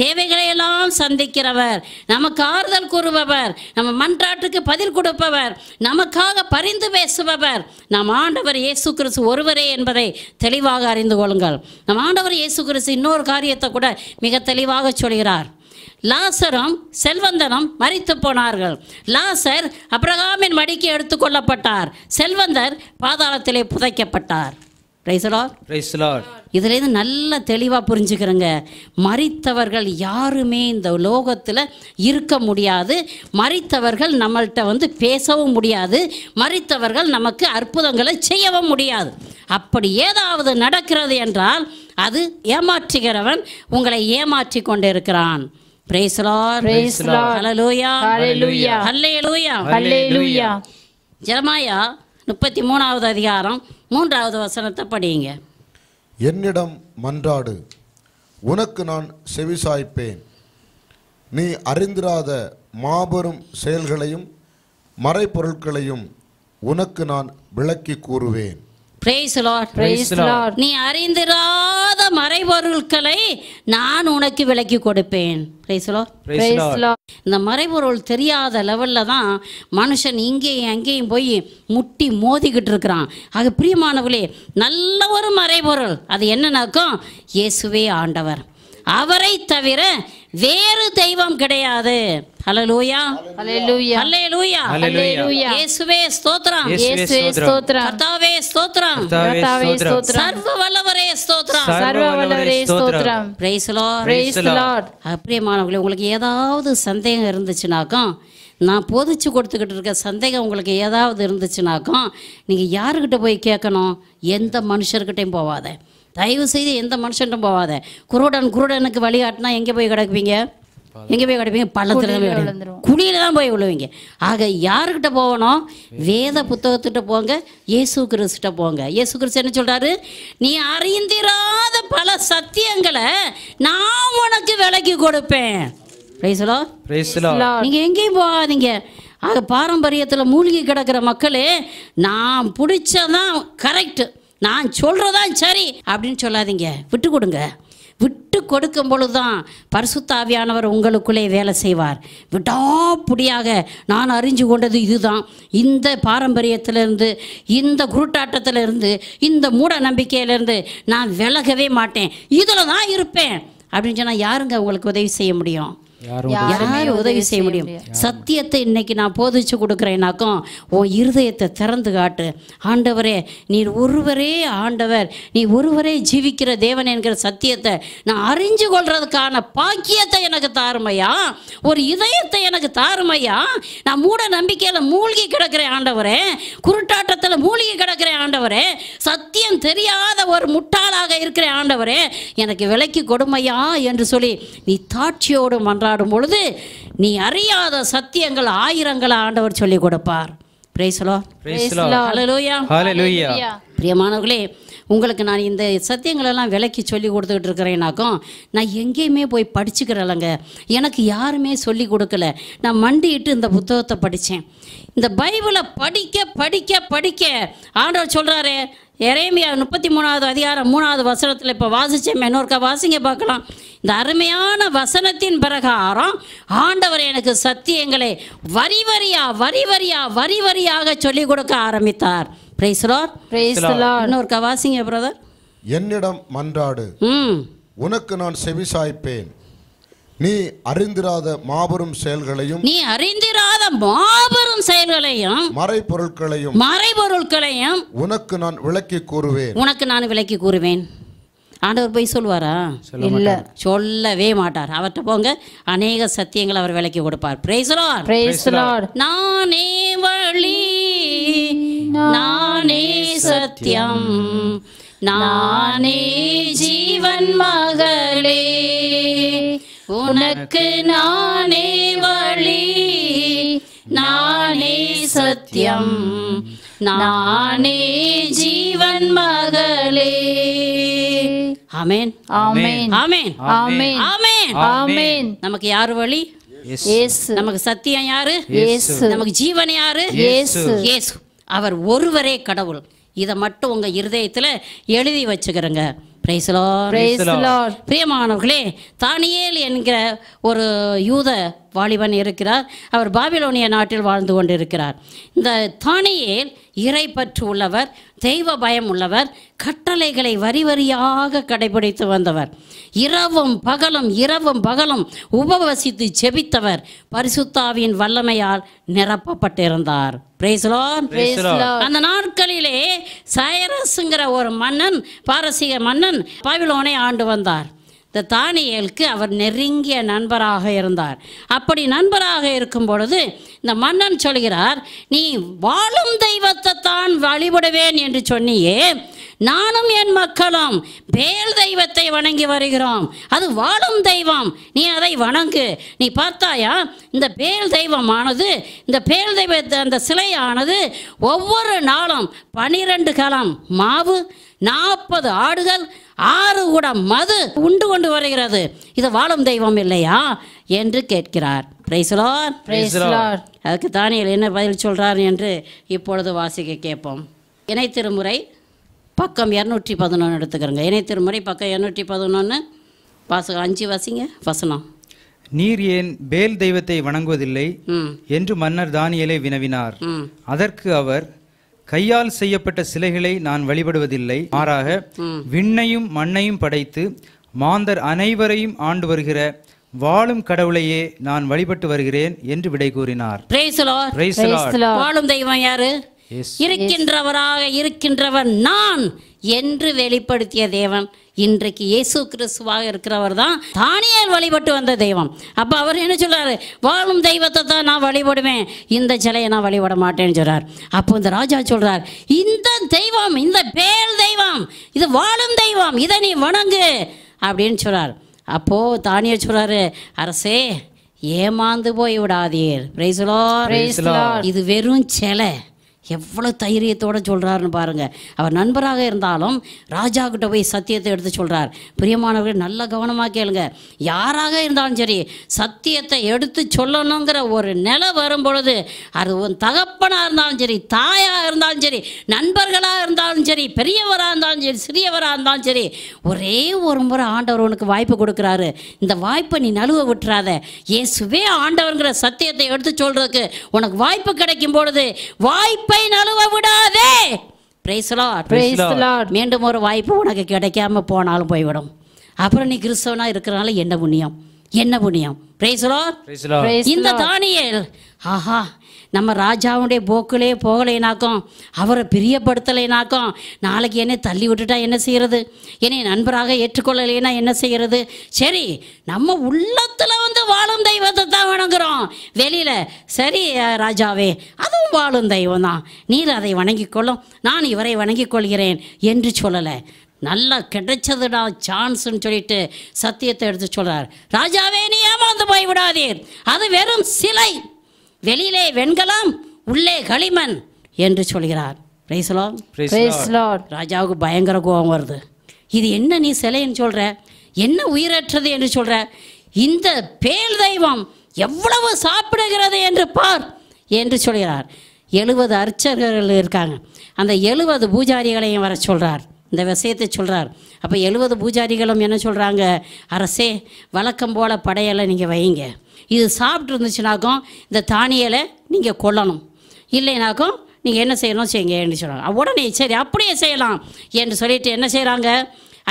தேவைகளையெல்லாம் சந்திக்கிறவர் நமக்கு ஆறுதல் கூறுபவர் நம்ம மன்றாட்டுக்கு பதில் கொடுப்பவர் நமக்காக பரிந்து பேசுபவர் நம் ஆண்டவர் இயேசு கிறிஸ்து ஒருவரே என்பதை தெளிவாக அறிந்து கொள்ளுங்கள் நம் ஆண்டவர் இயேசு கிறிஸ்து இன்னொரு காரியத்தை கூட மிக தெளிவாக சொல்கிறார் லாசரும் செல்வந்தனும் மறித்து போனார்கள் லாசர் அப்ரகாமின் மடிக்கு எடுத்துக்கொள்ளப்பட்டார் செல்வந்தர் பாதாளத்திலே புதைக்கப்பட்டார் இதுலேருந்து நல்ல தெளிவாக புரிஞ்சுக்கிறேங்க மறித்தவர்கள் யாருமே இந்த லோகத்தில் இருக்க முடியாது மறித்தவர்கள் நம்மள்கிட்ட வந்து பேசவும் முடியாது மறித்தவர்கள் நமக்கு அற்புதங்களை செய்யவும் முடியாது அப்படி ஏதாவது நடக்கிறது என்றால் அது ஏமாற்றுகிறவன் உங்களை ஏமாற்றி கொண்டிருக்கிறான் பிரைஸ் லார்ட் பிரைஸ் லார்ட் ஹalleluya ஹalleluya ஹalleluya ஹalleluya ஜெரமாயா முப்பத்தி மூணாவது அதிகாரம் மூன்றாவது வசனத்தை படியுங்க என்னிடம் மன்றாடு உனக்கு நான் செவிசாய்ப்பேன் நீ அறிந்திராத மாபெரும் செயல்களையும் மறைப்பொருட்களையும் உனக்கு நான் விளக்கி கூறுவேன் நீ அறிந்திராத மறைபொருட்களை நான் உனக்கு விலக்கி கொடுப்பேன் இந்த மறைபொருள் தெரியாத லெவல்ல தான் மனுஷன் இங்கேயும் அங்கேயும் போய் முட்டி மோதிக்கிட்டு இருக்கிறான் ஆக பிரியமானவர்களே நல்ல ஒரு மறைபொருள் அது என்னன்னாக்கும் இயேசுவே ஆண்டவர் அவரை தவிர வேறு தெய்வம் கிடையாது ஹalleluya ஹalleluya ஹalleluya ஹalleluya இயேசுவே ஸ்தோத்திரம் இயேசுவே ஸ்தோத்திரம் கர்த்தாவே ஸ்தோத்திரம் கர்த்தாவே ஸ்தோத்திரம் சர்வ வல்லவரே ஸ்தோத்திரம் சர்வ வல்லவரே ஸ்தோத்திரம் பிரைஸ் லார்ட் பிரைஸ் லார்ட் அப்படியேமானவங்களே உங்களுக்கு ஏதாவது சந்தேகம் இருந்துச்சுனாக்கா நான் போதிச்சு கொடுத்துக்கிட்டு இருக்க சந்தேகம் உங்களுக்கு ஏதாவது இருந்துச்சுனாக்கா நீங்கள் யாருக்கிட்ட போய் கேட்கணும் எந்த மனுஷர்கிட்டையும் போவாத தயவு செய்து எந்த மனுஷன்ட்டும் போகாத குருடன் குருடனுக்கு வழிகாட்டினா எங்கே போய் கிடக்குவீங்க எங்கே போய் கிடைப்பீங்க பள்ளத்தில் போய் கிடைப்பீங்க குழியில் தான் போய் விழுவீங்க ஆக யாருக்கிட்ட போகணும் வேத புத்தகத்திட்ட போங்க இயேசு கிறிஸ்கிட்ட போங்க இயேசு கிறிஸ்து என்ன சொல்கிறாரு நீ அறிந்திராத பல சத்தியங்களை நான் உனக்கு விலக்கி கொடுப்பேன் பிரைஸ்லோ நீங்கள் எங்கேயும் போகாதீங்க ஆக பாரம்பரியத்தில் மூழ்கி கிடக்கிற மக்களே நான் பிடிச்சதான் கரெக்டு நான் சொல்கிறதான் சரி அப்படின்னு சொல்லாதீங்க விட்டு கொடுங்க விட்டு கொடுக்கும் பொழுது தான் பரிசுத்தாவியானவர் உங்களுக்குள்ளே வேலை செய்வார் விடாப்புடியாக நான் அறிஞ்சு கொண்டது இதுதான் இந்த பாரம்பரியத்திலிருந்து இந்த குருட்டாட்டத்திலிருந்து இந்த மூட நம்பிக்கையிலேருந்து நான் விலகவே மாட்டேன் இதில் தான் இருப்பேன் அப்படின்னு சொன்னால் யாருங்க உங்களுக்கு உதவி செய்ய முடியும் உதவி செய்ய முடியும் சத்தியத்தை இன்னைக்கு நான் போதிச்சு கொடுக்குறேனாக்கும் உன் இருதயத்தை திறந்து காட்டு ஆண்டவரே நீ ஒருவரே ஆண்டவர் நீ ஒருவரே ஜீவிக்கிற தேவன் என்கிற சத்தியத்தை நான் அறிஞ்சு கொள்றதுக்கான பாக்கியத்தை எனக்கு தாருமையா ஒரு இதயத்தை எனக்கு தாருமையா நான் மூட நம்பிக்கையில் மூழ்கி கிடக்கிறேன் ஆண்டவரே குருட்டாட்டத்தில் மூழ்கி கிடக்கிறேன் ஆண்டவரே சத்தியம் தெரியாத ஒரு முட்டாளாக இருக்கிறேன் ஆண்டவரே எனக்கு விலைக்கு கொடுமையா என்று சொல்லி நீ தாட்சியோடு மன்ற போராடும் பொழுது நீ அறியாத சத்தியங்கள் ஆயிரங்களை ஆண்டவர் சொல்லி கொடுப்பார் பிரியமானவர்களே உங்களுக்கு நான் இந்த சத்தியங்களெல்லாம் விலக்கி சொல்லி கொடுத்துக்கிட்டு இருக்கிறேனாக்கும் நான் எங்கேயுமே போய் படிச்சுக்கிறலங்க எனக்கு யாருமே சொல்லி கொடுக்கல நான் மண்டிட்டு இந்த புத்தகத்தை படித்தேன் இந்த பைபிளை படிக்க படிக்க படிக்க ஆண்டவர் சொல்கிறாரு இறைமையா முப்பத்தி மூணாவது அதிகாரம் மூணாவது வசனத்தில் இப்போ வாசிச்சேன் இன்னொருக்கா வாசிங்க பார்க்கலாம் இந்த அருமையான வசனத்தின் பிரகாரம் ஆண்டவர் எனக்கு சத்தியங்களை வரி வரியா வரி வரியா வரி வரியாக சொல்லி கொடுக்க ஆரம்பித்தார் இன்னொருக்கா வாசிங்க பிரதர் என்னிடம் மன்றாடு உனக்கு நான் செவி சாய்ப்பேன் நீ அறிந்திராத மாபெரும் செயல்களையும் நீ அறிந்திராத மாபெரும் செயல்களையும் மறை மறை மறைபொருட்களையும் உனக்கு நான் விளக்கி கூறுவேன் உனக்கு நான் விளக்கி கூறுவேன் ஆண்டவர் போய் சொல்லுவாரா இல்ல சொல்லவே மாட்டார் அவர்கிட்ட போங்க அநேக சத்தியங்களை அவர் விலக்கி கொடுப்பார் பிரைஸ் பிரேசலார் நானே வழி நானே சத்தியம் நானே ஜீவன் மகளே உனக்கு நானே வழி நானே சத்தியம் நானே ஜீவன் மகளே ஆமேன் ஆமேன் ஆமேன் ஆமேன் நமக்கு யாரு வழி நமக்கு சத்தியம் யாரு நமக்கு ஜீவன் யாரு அவர் ஒருவரே கடவுள் இதை மட்டும் உங்க இருதயத்துல எழுதி வச்சுக்கிறேங்க பிரியமானவர்களே தானியேல் என்கிற ஒரு யூத வாலிபன் இருக்கிறார் அவர் பாபிலோனிய நாட்டில் வாழ்ந்து கொண்டிருக்கிறார் இந்த தானியேல் இறைப்பற்று உள்ளவர் தெய்வ பயம் உள்ளவர் கட்டளைகளை வரி வரியாக கடைபிடித்து வந்தவர் இரவும் பகலும் இரவும் பகலும் உபவசித்து செபித்தவர் பரிசுத்தாவின் வல்லமையால் நிரப்பப்பட்டிருந்தார் அந்த நாட்களிலே சைரஸ்ங்கிற ஒரு மன்னன் பாரசீக மன்னன் பாபிலோனை ஆண்டு வந்தார் இந்த தானியலுக்கு அவர் நெருங்கிய நண்பராக இருந்தார் அப்படி நண்பராக இருக்கும் பொழுது இந்த மன்னன் சொல்கிறார் நீ வாழும் தெய்வத்தை தான் வழிபடுவேன் என்று சொன்னியே நானும் என் மக்களும் பேல் தெய்வத்தை வணங்கி வருகிறோம் அது வாழும் தெய்வம் நீ அதை வணங்கு நீ பார்த்தாயா இந்த பேல் தெய்வமானது இந்த பேல் தெய்வத்தை அந்த சிலையானது ஒவ்வொரு நாளும் பனிரெண்டு காலம் மாவு நாற்பது ஆடுகள் ஆறு கூட மது உண்டு கொண்டு வருகிறது இது வாழும் தெய்வம் இல்லையா என்று கேட்கிறார் பிரைசலார் பிரைசலார் அதுக்கு தானியல் என்ன பதில் சொல்கிறார் என்று இப்பொழுது வாசிக்க கேட்போம் இணை திருமுறை பக்கம் இரநூற்றி பதினொன்று எடுத்துக்கிறோங்க இணைய திருமுறை பக்கம் இரநூற்றி பதினொன்று வாசகம் அஞ்சு வாசிங்க வசனம் நீர் ஏன் பேல் தெய்வத்தை வணங்குவதில்லை என்று மன்னர் தானியலை வினவினார் அதற்கு அவர் கையால் செய்யப்பட்ட சிலைகளை நான் வழிபடுவதில்லை மாறாக விண்ணையும் மண்ணையும் படைத்து மாந்தர் அனைவரையும் ஆண்டு வருகிற வாழும் கடவுளையே நான் வழிபட்டு வருகிறேன் என்று விடை கூறினார் வாழும் தெய்வம் யாரு இருக்கின்றவராக இருக்கின்றவன் நான் என்று வெளிப்படுத்திய தேவன் இன்றைக்கு இயேசு கிறிஸ்துவாக இருக்கிறவர் தான் தானியல் வழிபட்டு வந்த தெய்வம் அப்போ அவர் என்ன சொல்கிறாரு வாழும் தெய்வத்தை தான் நான் வழிபடுவேன் இந்த சிலையை நான் வழிபட மாட்டேன்னு சொல்கிறார் அப்போ இந்த ராஜா சொல்கிறார் இந்த தெய்வம் இந்த பேல் தெய்வம் இது வாழும் தெய்வம் இதை நீ வணங்கு அப்படின்னு சொல்கிறார் அப்போது தானிய சொல்கிறாரு அரசே ஏமாந்து போய் விடாதீர் இது வெறும் சிலை எவ்வளோ தைரியத்தோடு சொல்கிறாருன்னு பாருங்கள் அவர் நண்பராக இருந்தாலும் ராஜா கிட்ட போய் சத்தியத்தை எடுத்து சொல்கிறார் பிரியமானவர்கள் நல்ல கவனமாக கேளுங்க யாராக இருந்தாலும் சரி சத்தியத்தை எடுத்து சொல்லணுங்கிற ஒரு நிலை வரும் பொழுது அது உன் தகப்பனாக இருந்தாலும் சரி தாயாக இருந்தாலும் சரி நண்பர்களாக இருந்தாலும் சரி பெரியவராக இருந்தாலும் சரி சிறியவராக இருந்தாலும் சரி ஒரே ஒரு முறை ஆண்டவர் உனக்கு வாய்ப்பு கொடுக்குறாரு இந்த வாய்ப்பை நீ நழுவ விட்டுறாத ஏசுவே ஆண்டவர்கிற சத்தியத்தை எடுத்து சொல்கிறதுக்கு உனக்கு வாய்ப்பு கிடைக்கும் பொழுது வாய்ப்பை உறவை நழுவ விடாதே மீண்டும் ஒரு வாய்ப்பு உனக்கு கிடைக்காம போனாலும் போய்விடும் அப்புறம் நீ கிறிஸ்தவனா இருக்கிறனால என்ன புண்ணியம் என்ன புண்ணியம் இந்த தானியல் ஆஹா நம்ம ராஜாவுடைய போக்கிலே போகலைனாக்கும் அவரை பிரியப்படுத்தலைனாக்கும் நாளைக்கு என்னை தள்ளி விட்டுட்டா என்ன செய்கிறது என்னை நண்பராக ஏற்றுக்கொள்ளலைன்னா என்ன செய்கிறது சரி நம்ம உள்ளத்தில் வந்து வாழும் தெய்வத்தை தான் வணங்குறோம் வெளியில் சரி ராஜாவே அதுவும் வாழும் தெய்வம் தான் நீர் அதை வணங்கிக்கொள்ளும் நான் இவரை வணங்கிக் கொள்கிறேன் என்று சொல்லலை நல்லா கிடைச்சதுடா சான்ஸ்ன்னு சொல்லிட்டு சத்தியத்தை எடுத்து சொல்கிறார் ராஜாவே நீ ஏமாந்து போய் விடாதீர் அது வெறும் சிலை வெளியிலே வெண்கலம் உள்ளே களிமண் என்று சொல்கிறார் ராஜாவுக்கு பயங்கர கோபம் வருது இது என்ன நீ சிலைன்னு சொல்கிற என்ன உயிரற்றது என்று சொல்கிற இந்த பேல் தெய்வம் எவ்வளவு சாப்பிடுகிறது என்று பார் என்று சொல்கிறார் எழுபது அர்ச்சகர்கள் இருக்காங்க அந்த எழுபது பூஜாரிகளையும் வர சொல்கிறார் இந்த விஷயத்தை சொல்கிறார் அப்போ எழுபது பூஜாரிகளும் என்ன சொல்கிறாங்க அரசே வழக்கம் போல் படையலை நீங்கள் வைங்க இது சாப்பிட்டு இருந்துச்சுனாக்கும் இந்த தானியலை நீங்கள் கொல்லணும் இல்லைனாக்கும் நீங்கள் என்ன செய்யணும் என்று சொல்கிறாங்க உடனே சரி அப்படியே செய்யலாம் என்று சொல்லிட்டு என்ன செய்கிறாங்க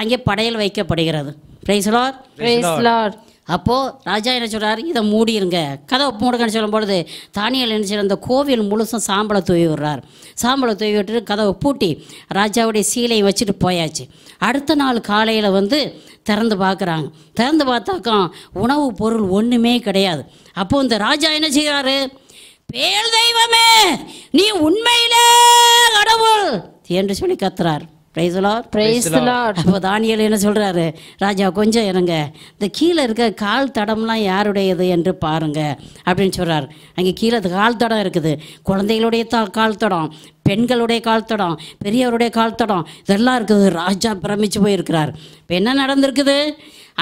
அங்கே படையல் வைக்கப்படுகிறது பிரைஸ்லார் பிரைஸ்லார் அப்போது ராஜா என்ன சொல்கிறார் இதை மூடிருங்க கதவை மூடுங்கன்னு சொல்லும் பொழுது தானியல் என்ன செய்கிற அந்த கோவில் முழுசும் சாம்பலை தூவி விடுறார் சாம்பலை தூவி விட்டுட்டு கதவை பூட்டி ராஜாவுடைய சீலையை வச்சுட்டு போயாச்சு அடுத்த நாள் காலையில் வந்து திறந்து பார்க்குறாங்க திறந்து பார்த்தாக்கா உணவு பொருள் ஒன்றுமே கிடையாது அப்போது இந்த ராஜா என்ன செய்கிறாரு பேர் தெய்வமே நீ உண்மையிலே கடவுள் என்று சொல்லி கத்துறாரு அப்போ தானியல் என்ன சொல்கிறாரு ராஜா கொஞ்சம் இருங்க இந்த கீழே இருக்க கால் தடம்லாம் யாருடையது என்று பாருங்க அப்படின்னு சொல்கிறார் அங்கே கீழே கால் தடம் இருக்குது குழந்தைகளுடைய தா கால் தடம் பெண்களுடைய கால் தடம் பெரியவருடைய கால் தடம் இதெல்லாம் இருக்குது ராஜா பிரமிச்சு போயிருக்கிறார் இப்போ என்ன நடந்திருக்குது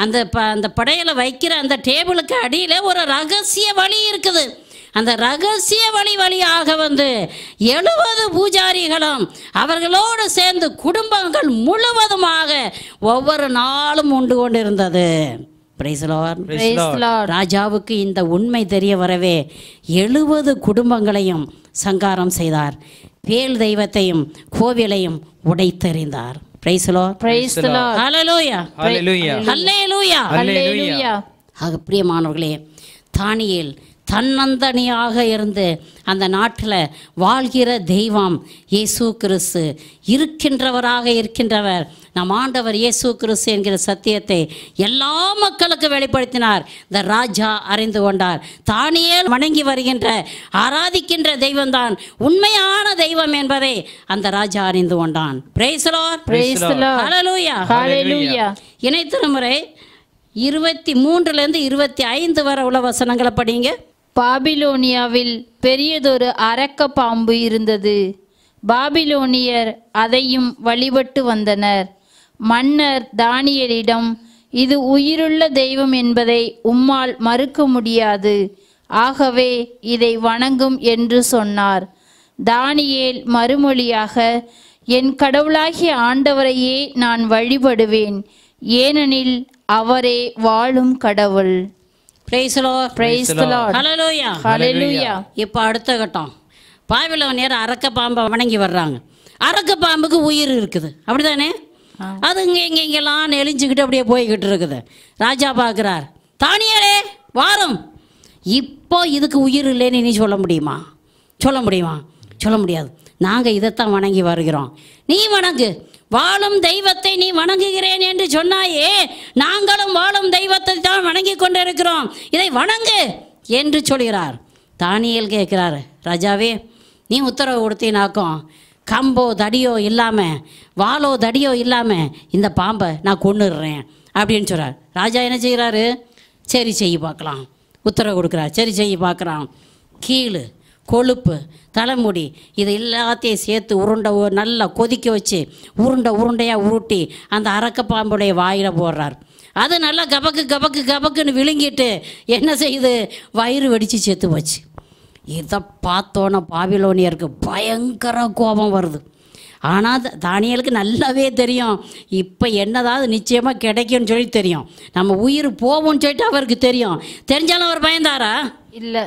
அந்த ப அந்த படையில் வைக்கிற அந்த டேபிளுக்கு அடியில் ஒரு ரகசிய வழி இருக்குது அந்த ரகசிய வழி வழியாக வந்து எழுபது பூஜாரிகளும் அவர்களோடு சேர்ந்து குடும்பங்கள் முழுவதுமாக ஒவ்வொரு நாளும் உண்டு கொண்டிருந்தது ராஜாவுக்கு இந்த உண்மை தெரிய வரவே எழுபது குடும்பங்களையும் சங்காரம் செய்தார் வேல் தெய்வத்தையும் கோவிலையும் உடைத்தெறிந்தார் அப்படியே பிரியமானவர்களே தானியல் தன்னந்தனியாக இருந்து அந்த நாட்டில் வாழ்கிற தெய்வம் இயேசு கிறிஸ்து இருக்கின்றவராக இருக்கின்றவர் நம் ஆண்டவர் இயேசு கிறிஸ்து என்கிற சத்தியத்தை எல்லா மக்களுக்கு வெளிப்படுத்தினார் இந்த ராஜா அறிந்து கொண்டார் தானியே வணங்கி வருகின்ற ஆராதிக்கின்ற தெய்வம்தான் உண்மையான தெய்வம் என்பதை அந்த ராஜா அறிந்து கொண்டான் இணைத்திருமுறை இருபத்தி மூன்றுலேருந்து இருபத்தி ஐந்து வரை உள்ள வசனங்களை படிங்க பாபிலோனியாவில் பெரியதொரு அரக்க பாம்பு இருந்தது பாபிலோனியர் அதையும் வழிபட்டு வந்தனர் மன்னர் தானியலிடம் இது உயிருள்ள தெய்வம் என்பதை உம்மால் மறுக்க முடியாது ஆகவே இதை வணங்கும் என்று சொன்னார் தானியேல் மறுமொழியாக என் கடவுளாகிய ஆண்டவரையே நான் வழிபடுவேன் ஏனெனில் அவரே வாழும் கடவுள் பிரைஸ் லார்ட் பிரைஸ் லார்ட் ஹalleluya ஹalleluya இப்போ அடுத்த கட்டம் பாபிலோன் நேரம் அரக்க பாம்பை வணங்கி வர்றாங்க அரக்க பாம்புக்கு உயிர் இருக்குது அப்படிதானே அது இங்கே இங்கே இங்கெல்லாம் நெளிஞ்சுக்கிட்டு அப்படியே போய்கிட்டு இருக்குது ராஜா பார்க்குறார் தானியாலே வாரம் இப்போ இதுக்கு உயிர் இல்லைன்னு நீ சொல்ல முடியுமா சொல்ல முடியுமா சொல்ல முடியாது நாங்கள் இதைத்தான் வணங்கி வருகிறோம் நீ வணங்கு வாழும் தெய்வத்தை நீ வணங்குகிறேன் என்று சொன்னாயே நாங்களும் வாழும் தெய்வத்தை தான் வணங்கி கொண்டிருக்கிறோம் இதை வணங்கு என்று சொல்கிறார் தானியல் கேட்கிறார் ராஜாவே நீ உத்தரவு கொடுத்தினாக்கும் கம்போ தடியோ இல்லாமல் வாளோ தடியோ இல்லாமல் இந்த பாம்பை நான் கொண்டுடுறேன் அப்படின்னு சொல்கிறார் ராஜா என்ன செய்கிறாரு சரி செய்ய பார்க்கலாம் உத்தரவு கொடுக்குறார் சரி செய்ய பார்க்குறான் கீழே கொழுப்பு தலைமுடி இது எல்லாத்தையும் சேர்த்து உருண்டை நல்லா கொதிக்க வச்சு உருண்டை உருண்டையாக உருட்டி அந்த அரக்கப்பாம்புடைய வாயில் போடுறார் அது நல்லா கபக்கு கபக்கு கபக்குன்னு விழுங்கிட்டு என்ன செய்யுது வயிறு வெடித்து சேர்த்து போச்சு இதை பார்த்தோன்னே பாபிலோனியருக்கு பயங்கர கோபம் வருது ஆனால் தானியலுக்கு நல்லாவே தெரியும் இப்போ என்னதாவது நிச்சயமாக கிடைக்கும்னு சொல்லி தெரியும் நம்ம உயிர் போகும்னு சொல்லிட்டு அவருக்கு தெரியும் தெரிஞ்சாலும் அவர் பயந்தாரா இல்லை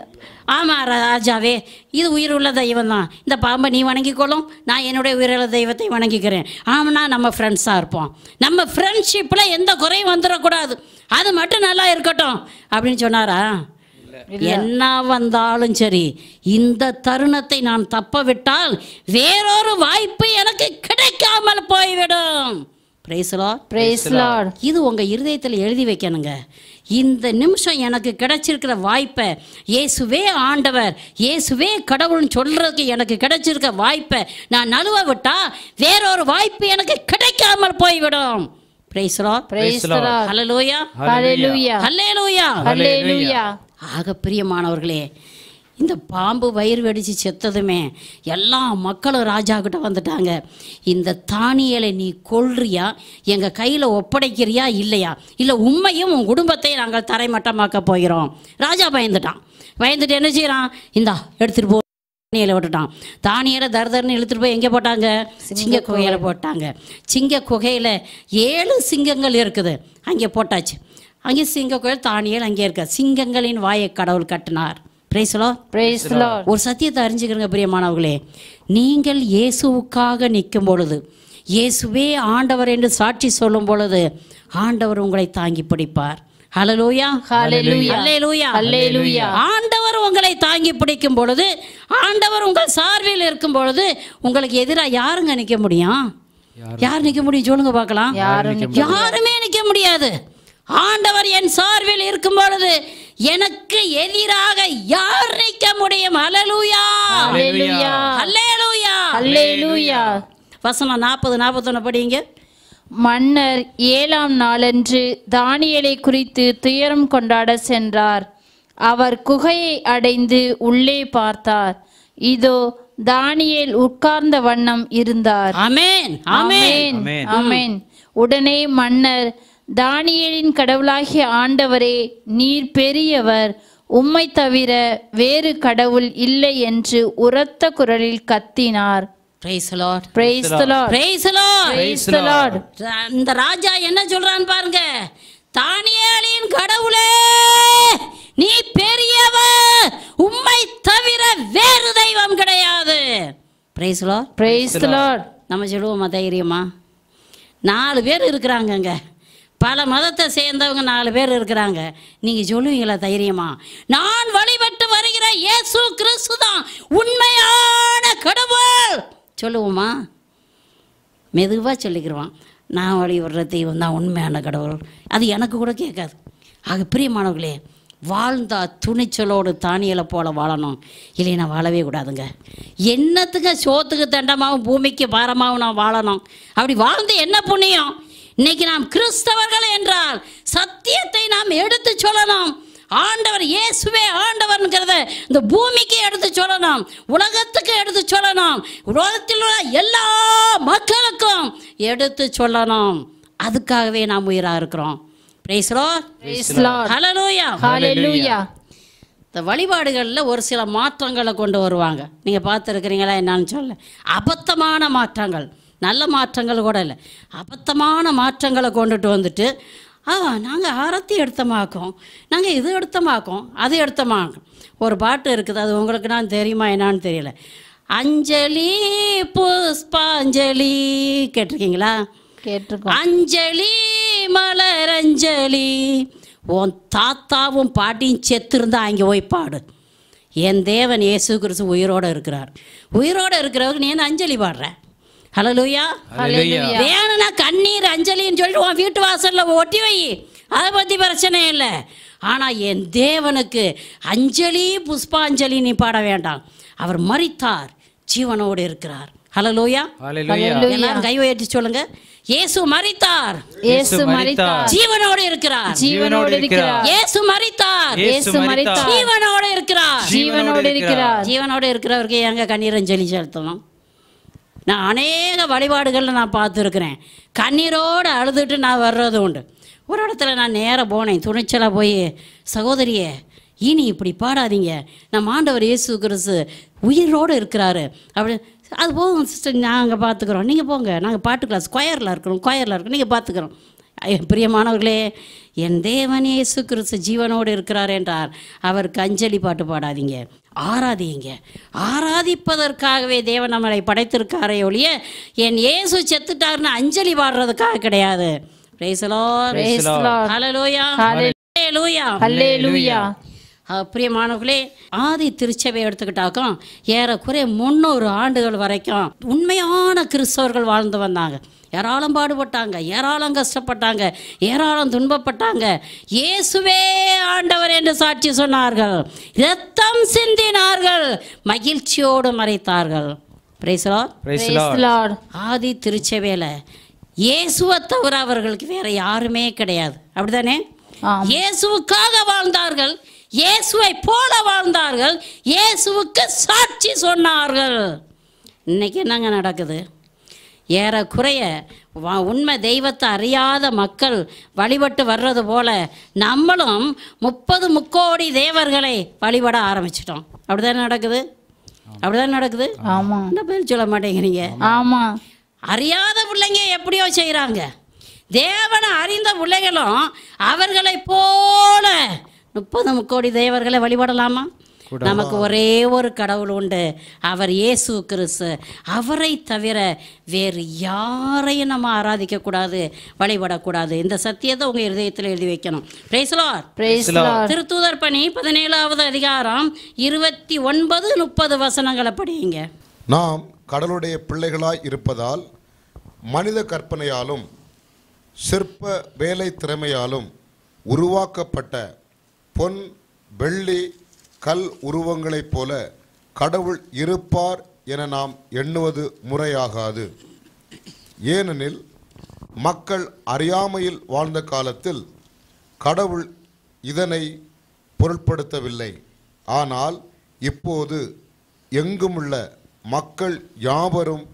ஆமாம் ராஜாவே இது உயிர் உள்ள தெய்வம் தான் இந்த பாம்பை நீ வணங்கிக்கொள்ளும் நான் என்னுடைய உயிருள்ள தெய்வத்தை வணங்கிக்கிறேன் ஆம்னா நம்ம ஃப்ரெண்ட்ஸாக இருப்போம் நம்ம ஃப்ரெண்ட்ஷிப்பில் எந்த குறையும் வந்துடக்கூடாது அது மட்டும் நல்லா இருக்கட்டும் அப்படின்னு சொன்னாரா என்ன வந்தாலும் சரி இந்த தருணத்தை நான் தப்ப விட்டால் வேறொரு வாய்ப்பு எனக்கு கிடைக்காமல் போய்விடும் இது உங்க இருதயத்தில் எழுதி வைக்கணுங்க இந்த நிமிஷம் எனக்கு கிடைச்சிருக்கிற வாய்ப்பை இயேசுவே ஆண்டவர் இயேசுவே கடவுள்னு சொல்கிறதுக்கு எனக்கு கிடைச்சிருக்க வாய்ப்பை நான் நழுவ விட்டா வேறொரு வாய்ப்பு எனக்கு கிடைக்காமல் போய்விடும் ஆக பிரியமானவர்களே இந்த பாம்பு வயிறு வெடித்து செத்ததுமே எல்லா மக்களும் ராஜா கிட்ட வந்துட்டாங்க இந்த தானியலை நீ கொள்றியா எங்கள் கையில் ஒப்படைக்கிறியா இல்லையா இல்லை உண்மையும் உன் குடும்பத்தை நாங்கள் தரைமட்டமாக்க போகிறோம் ராஜா பயந்துட்டான் பயந்துட்டு என்ன செய்கிறான் இந்தா எடுத்துகிட்டு போ தானியலை விட்டுட்டான் தானியலை தரதர்னு இழுத்துட்டு போய் எங்கே போட்டாங்க சிங்க குகையில் போட்டாங்க சிங்க குகையில் ஏழு சிங்கங்கள் இருக்குது அங்கே போட்டாச்சு அங்கே சிங்க குகையில் தானியல் அங்கே இருக்க சிங்கங்களின் வாயை கடவுள் கட்டினார் ஒரு சத்தியத்தை அறிஞ்சுக்கிறங்க பிரியமானவர்களே நீங்கள் இயேசுவுக்காக நிற்கும் பொழுது இயேசுவே ஆண்டவர் என்று சாட்சி சொல்லும் பொழுது ஆண்டவர் உங்களை தாங்கி பிடிப்பார் ஆண்டவர் உங்களை தாங்கி பிடிக்கும் பொழுது ஆண்டவர் உங்கள் சார்பில் இருக்கும் பொழுது உங்களுக்கு எதிராக யாருங்க நிற்க முடியும் யார் நிற்க முடியும் சொல்லுங்க பார்க்கலாம் யாருமே நிற்க முடியாது ஆண்டவர் என் சார்பில் இருக்கும் பொழுது எனக்கு எதிராக யார் நிற்க முடியும் அலலூயா அல்லேலூயா அல்லேலூயா வசனம் நாற்பது நாற்பத்தொன்னு படிங்க மன்னர் ஏழாம் நாளன்று தானியலை குறித்து துயரம் கொண்டாட சென்றார் அவர் குகையை அடைந்து உள்ளே பார்த்தார் இதோ தானியல் உட்கார்ந்த வண்ணம் இருந்தார் அமேன் அமேன் அமேன் உடனே மன்னர் தானியலின் கடவுளாகிய ஆண்டவரே நீர் பெரியவர் உம்மை தவிர வேறு கடவுள் இல்லை என்று உரத்த குரலில் கத்தினார் இந்த ராஜா என்ன சொல்றான் பாருங்க தானியலின் கடவுளே நீ பெரியவர் உம்மை தவிர வேறு தெய்வம் கிடையாது நம்ம சொல்லுவோமா தைரியமா நாலு பேர் இருக்கிறாங்கங்க பல மதத்தை சேர்ந்தவங்க நாலு பேர் இருக்கிறாங்க நீங்கள் சொல்லுவீங்களா தைரியமா நான் வழிபட்டு வருகிற இயேசு கிறிஸ்து தான் உண்மையான கடவுள் சொல்லுவோமா மெதுவாக சொல்லிக்கிறோம் நான் வழிபடுற தெய்வம் தான் உண்மையான கடவுள் அது எனக்கு கூட கேட்காது ஆக பிரியமானவர்களே வாழ்ந்தா துணிச்சலோடு தானியலை போல வாழணும் இல்லைன்னா வாழவே கூடாதுங்க என்னத்துக்கு சோத்துக்கு தண்டமாகவும் பூமிக்கு பாரமாகவும் நான் வாழணும் அப்படி வாழ்ந்து என்ன புண்ணியம் இன்னைக்கு நாம் கிறிஸ்தவர்கள் என்றால் சத்தியத்தை நாம் எடுத்து சொல்லணும் ஆண்டவர் இயேசுவே ஆண்டவர்ங்கிறத இந்த பூமிக்கு எடுத்து சொல்லணும் உலகத்துக்கு எடுத்து சொல்லணும் உலகத்தில் உள்ள எல்லா மக்களுக்கும் எடுத்து சொல்லணும் அதுக்காகவே நாம் உயிராக இருக்கிறோம் இந்த வழிபாடுகளில் ஒரு சில மாற்றங்களை கொண்டு வருவாங்க நீங்கள் பார்த்துருக்கிறீங்களா என்னான்னு சொல்ல அபத்தமான மாற்றங்கள் நல்ல மாற்றங்கள் கூட இல்லை அபத்தமான மாற்றங்களை கொண்டுட்டு வந்துட்டு ஆ நாங்கள் ஆரத்தி எடுத்தமாக்கோம் நாங்கள் இது எடுத்தமாக்கோம் அது எடுத்தமாக்கோம் ஒரு பாட்டு இருக்குது அது உங்களுக்கு நான் தெரியுமா என்னான்னு தெரியல அஞ்சலி புஷ்பாஞ்சலி கேட்டிருக்கீங்களா கேட்டிருக்கோம் அஞ்சலி மலரஞ்சலி உன் தாத்தாவும் பாட்டியும் செத்துருந்தா அங்கே போய் பாடு என் தேவன் இயேசு கிறிஸ்து உயிரோடு இருக்கிறார் உயிரோடு இருக்கிறவருக்கு நீ அஞ்சலி பாடுறேன் ஹலலூயா வேணும்னா கண்ணீர் அஞ்சலின்னு சொல்லிட்டு உன் வீட்டு வாசலில் ஒட்டி வை அதை பற்றி பிரச்சனை இல்லை ஆனால் என் தேவனுக்கு அஞ்சலி புஷ்பாஞ்சலி நீ பாட வேண்டாம் அவர் மறித்தார் ஜீவனோடு இருக்கிறார் ஹலலூயா எல்லாரும் கை உயர்த்தி சொல்லுங்க இயேசு மறித்தார் இயேசு மறித்தார் ஜீவனோடு இருக்கிறார் ஜீவனோடு இருக்கிறார் இயேசு மறித்தார் இயேசு மறித்தார் ஜீவனோடு இருக்கிறார் ஜீவனோடு இருக்கிறார் ஜீவனோடு இருக்கிறவருக்கு எங்க கண்ணீர் அஞ்சலி செலுத்தணும் நான் அநேக வழிபாடுகளில் நான் பார்த்துருக்குறேன் கண்ணீரோடு அழுதுட்டு நான் வர்றது உண்டு ஒரு இடத்துல நான் நேராக போனேன் துணிச்சலாக போய் சகோதரியே இனி இப்படி பாடாதீங்க நம்ம ஆண்டவர் இயேசு கிறிஸ்து உயிரோடு இருக்கிறாரு அப்படி அது போகும் சிஸ்டர் நாங்கள் பார்த்துக்குறோம் நீங்கள் போங்க நாங்கள் பாட்டு கிளாஸ் கொயரில் இருக்கிறோம் கொயரில் இருக்கிறோம் நீங்கள் பார்த்துக்குறோம் பிரியமானவர்களே என் தேவன் இயேசு கிறிஸ்து ஜீவனோடு இருக்கிறார் என்றார் அவருக்கு அஞ்சலி பாட்டு பாடாதீங்க ஆராதிங்க ஆராதிப்பதற்காகவே தேவன் நம்மளை படைத்திருக்காரே ஒழிய என் இயேசு செத்துட்டார்னு அஞ்சலி பாடுறதுக்காக கிடையாது பிரியமானவர்களே ஆதி திருச்சபை எடுத்துக்கிட்டாக்கும் ஏறக்குறைய முன்னூறு ஆண்டுகள் வரைக்கும் உண்மையான கிறிஸ்தவர்கள் வாழ்ந்து வந்தாங்க ஏராளம் பாடுபட்டாங்க ஏராளம் கஷ்டப்பட்டாங்க ஏராளம் துன்பப்பட்டாங்க இயேசுவே ஆண்டவர் என்று சாட்சி சொன்னார்கள் ரத்தம் சிந்தினார்கள் மகிழ்ச்சியோடு மறைத்தார்கள் ஆதி திருச்சவேல இயேசுவை தவிர அவர்களுக்கு வேற யாருமே கிடையாது அப்படிதானே இயேசுவுக்காக வாழ்ந்தார்கள் இயேசுவை போல வாழ்ந்தார்கள் இயேசுவுக்கு சாட்சி சொன்னார்கள் இன்னைக்கு என்னங்க நடக்குது ஏறக்குறைய உண்மை தெய்வத்தை அறியாத மக்கள் வழிபட்டு வர்றது போல் நம்மளும் முப்பது முக்கோடி தேவர்களை வழிபட ஆரம்பிச்சிட்டோம் அப்படிதான் நடக்குது அப்படிதான் நடக்குது ஆமாம் இந்த பேர் சொல்ல மாட்டேங்கிறீங்க ஆமாம் அறியாத பிள்ளைங்க எப்படியோ செய்கிறாங்க தேவனை அறிந்த பிள்ளைகளும் அவர்களை போல முப்பது முக்கோடி தேவர்களை வழிபடலாமா நமக்கு ஒரே ஒரு கடவுள் உண்டு அவர் இயேசு கிறிஸ்து அவரை தவிர வேறு யாரையும் நம்ம ஆராதிக்கக்கூடாது வழிபடக்கூடாது இந்த சத்தியத்தை உங்கள் இதயத்தில் எழுதி வைக்கணும் திருத்தூதர் பணி பதினேழாவது அதிகாரம் இருபத்தி ஒன்பது முப்பது வசனங்களை படியுங்க நாம் கடலுடைய பிள்ளைகளாய் இருப்பதால் மனித கற்பனையாலும் சிற்ப வேலை திறமையாலும் உருவாக்கப்பட்ட பொன் வெள்ளி கல் உருவங்களைப் போல கடவுள் இருப்பார் என நாம் எண்ணுவது முறையாகாது ஏனெனில் மக்கள் அறியாமையில் வாழ்ந்த காலத்தில் கடவுள் இதனை பொருட்படுத்தவில்லை ஆனால் இப்போது எங்குமுள்ள மக்கள் யாவரும்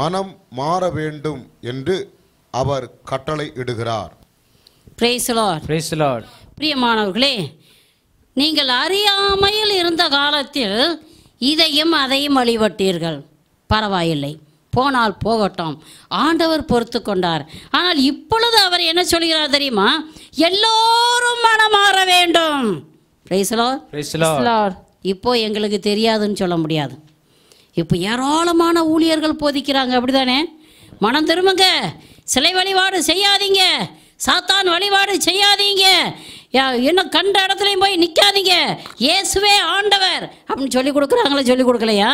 மனம் மாற வேண்டும் என்று அவர் கட்டளை இடுகிறார் பிரியமானவர்களே நீங்கள் அறியாமையில் இருந்த காலத்தில் இதையும் அதையும் வழிபட்டீர்கள் பரவாயில்லை போனால் போகட்டும் ஆண்டவர் பொறுத்து கொண்டார் ஆனால் இப்பொழுது அவர் என்ன சொல்கிறார் தெரியுமா எல்லோரும் மனம் மாற வேண்டும் இப்போ எங்களுக்கு தெரியாதுன்னு சொல்ல முடியாது இப்போ ஏராளமான ஊழியர்கள் போதிக்கிறாங்க அப்படிதானே மனம் திரும்புங்க சிலை வழிபாடு செய்யாதீங்க சாத்தான் வழிபாடு செய்யாதீங்க இன்னும் கண்ட இடத்துலையும் போய் நிற்காதீங்க இயேசுவே ஆண்டவர் அப்படின்னு சொல்லி கொடுக்குறாங்களே சொல்லி கொடுக்கலையா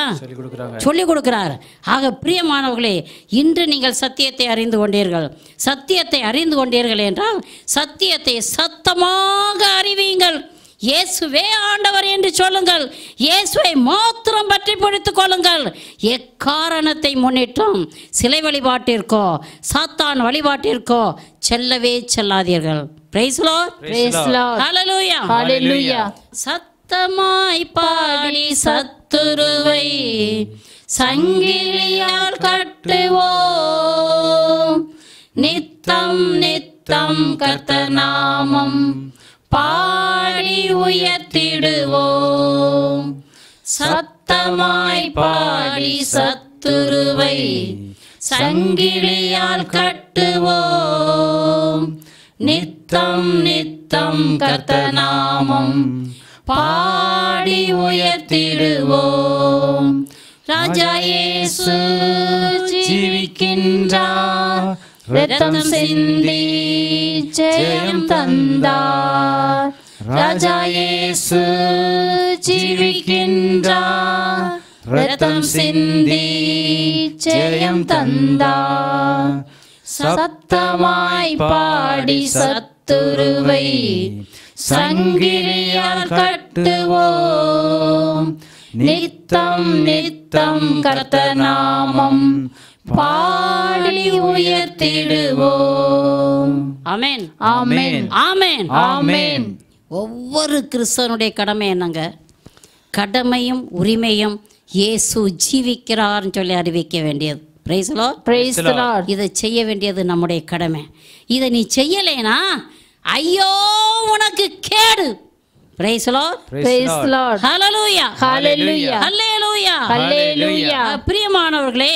சொல்லி கொடுக்குறாரு ஆக பிரியமானவர்களே இன்று நீங்கள் சத்தியத்தை அறிந்து கொண்டீர்கள் சத்தியத்தை அறிந்து கொண்டீர்கள் என்றால் சத்தியத்தை சத்தமாக அறிவீங்கள் இயேசுவே ஆண்டவர் என்று சொல்லுங்கள் இயேசுவை மாத்திரம் பற்றி பிடித்து கொள்ளுங்கள் எக்காரணத்தை முன்னிட்டும் சிலை வழிபாட்டிற்கோ சாத்தான் வழிபாட்டிற்கோ செல்லவே செல்லாதீர்கள் பிரைஸ்லோ பிரைஸ்லோ ஹalleluya ஹalleluya சத்தமாய் பாடி சத்துருவை சங்கிலியால் கட்டுவோம் நித்தம் நித்தம் கர்த்தநாமம் பாடி உயர்த்திடுவோம் சத்தமாய் பாடி சத்துருவை சங்கிலியால் கட்டுவோம் நித்தம் நித்தம் கத்தநாமம் பாடி உயர்த்திடுவோம் ராஜா ஏசு ஜீவிக்கின்றான் ரத்தம் சிந்தி ஜெயம் தந்தார் ராஜா இயேசு ஜீவிக்கின்றார் ரத்தம் சிந்தி ஜெயம் தந்தார் சத்தமாய் பாடி சத்துருவை சங்கிலியால் கட்டுவோம் நித்தம் நித்தம் கர்த்தநாமம் நாமம் பாடி உயர்த்திடுவோம் அமேன் ஆமேன் ஆமேன் ஆமேன் ஒவ்வொரு கிறிஸ்தவனுடைய கடமை என்னங்க கடமையும் உரிமையும் இயேசு ஜீவிக்கிறார்னு சொல்லி அறிவிக்க வேண்டியது இதை செய்ய வேண்டியது நம்முடைய கடமை இதை நீ செய்யலைனா ஐயோ உனக்கு கேடு பிரைஸ் லார்ட் பிரைஸ் லார்ட் ஹalleluya ஹalleluya ஹalleluya ஹalleluya பிரியமானவர்களே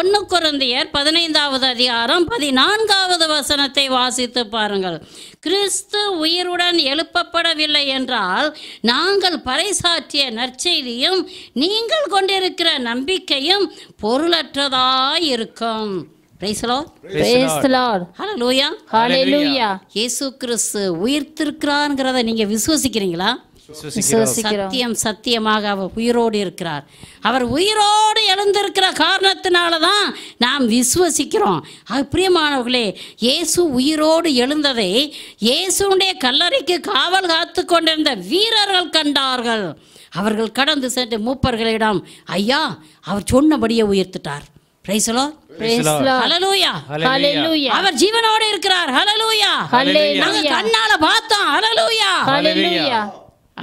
1 கொரிந்தியர் 15வது அதிகாரம் 14வது வசனத்தை வாசித்து பாருங்கள் கிறிஸ்து உயிருடன் எழுப்பப்படவில்லை என்றால் நாங்கள் பறைசாற்றிய நற்செய்தியும் நீங்கள் கொண்டிருக்கிற நம்பிக்கையும் பொருளற்றதாய் இருக்கும் பிரைஸ் லார்ட் பிரைஸ் லார்ட் ஹalleluya ஹalleluya இயேசு கிறிஸ்து உயிர்த்திருக்கிறார்ங்கறத நீங்க விசுவாசிக்கிறீங்களா சத்தியம் சத்தியமாக அவர் உயிரோடு இருக்கிறார் அவர் உயிரோடு எழுந்திருக்கிற காரணத்தினால தான் நாம் விசுவசிக்கிறோம் பிரியமானவர்களே இயேசு உயிரோடு எழுந்ததை இயேசுடைய கல்லறைக்கு காவல் காத்து கொண்டிருந்த வீரர்கள் கண்டார்கள் அவர்கள் கடந்து சென்று மூப்பர்களிடம் ஐயா அவர் சொன்னபடியே உயிர்த்துட்டார் பிரைசலோ அவர் ஜீவனோடு இருக்கிறார் கண்ணால பார்த்தோம்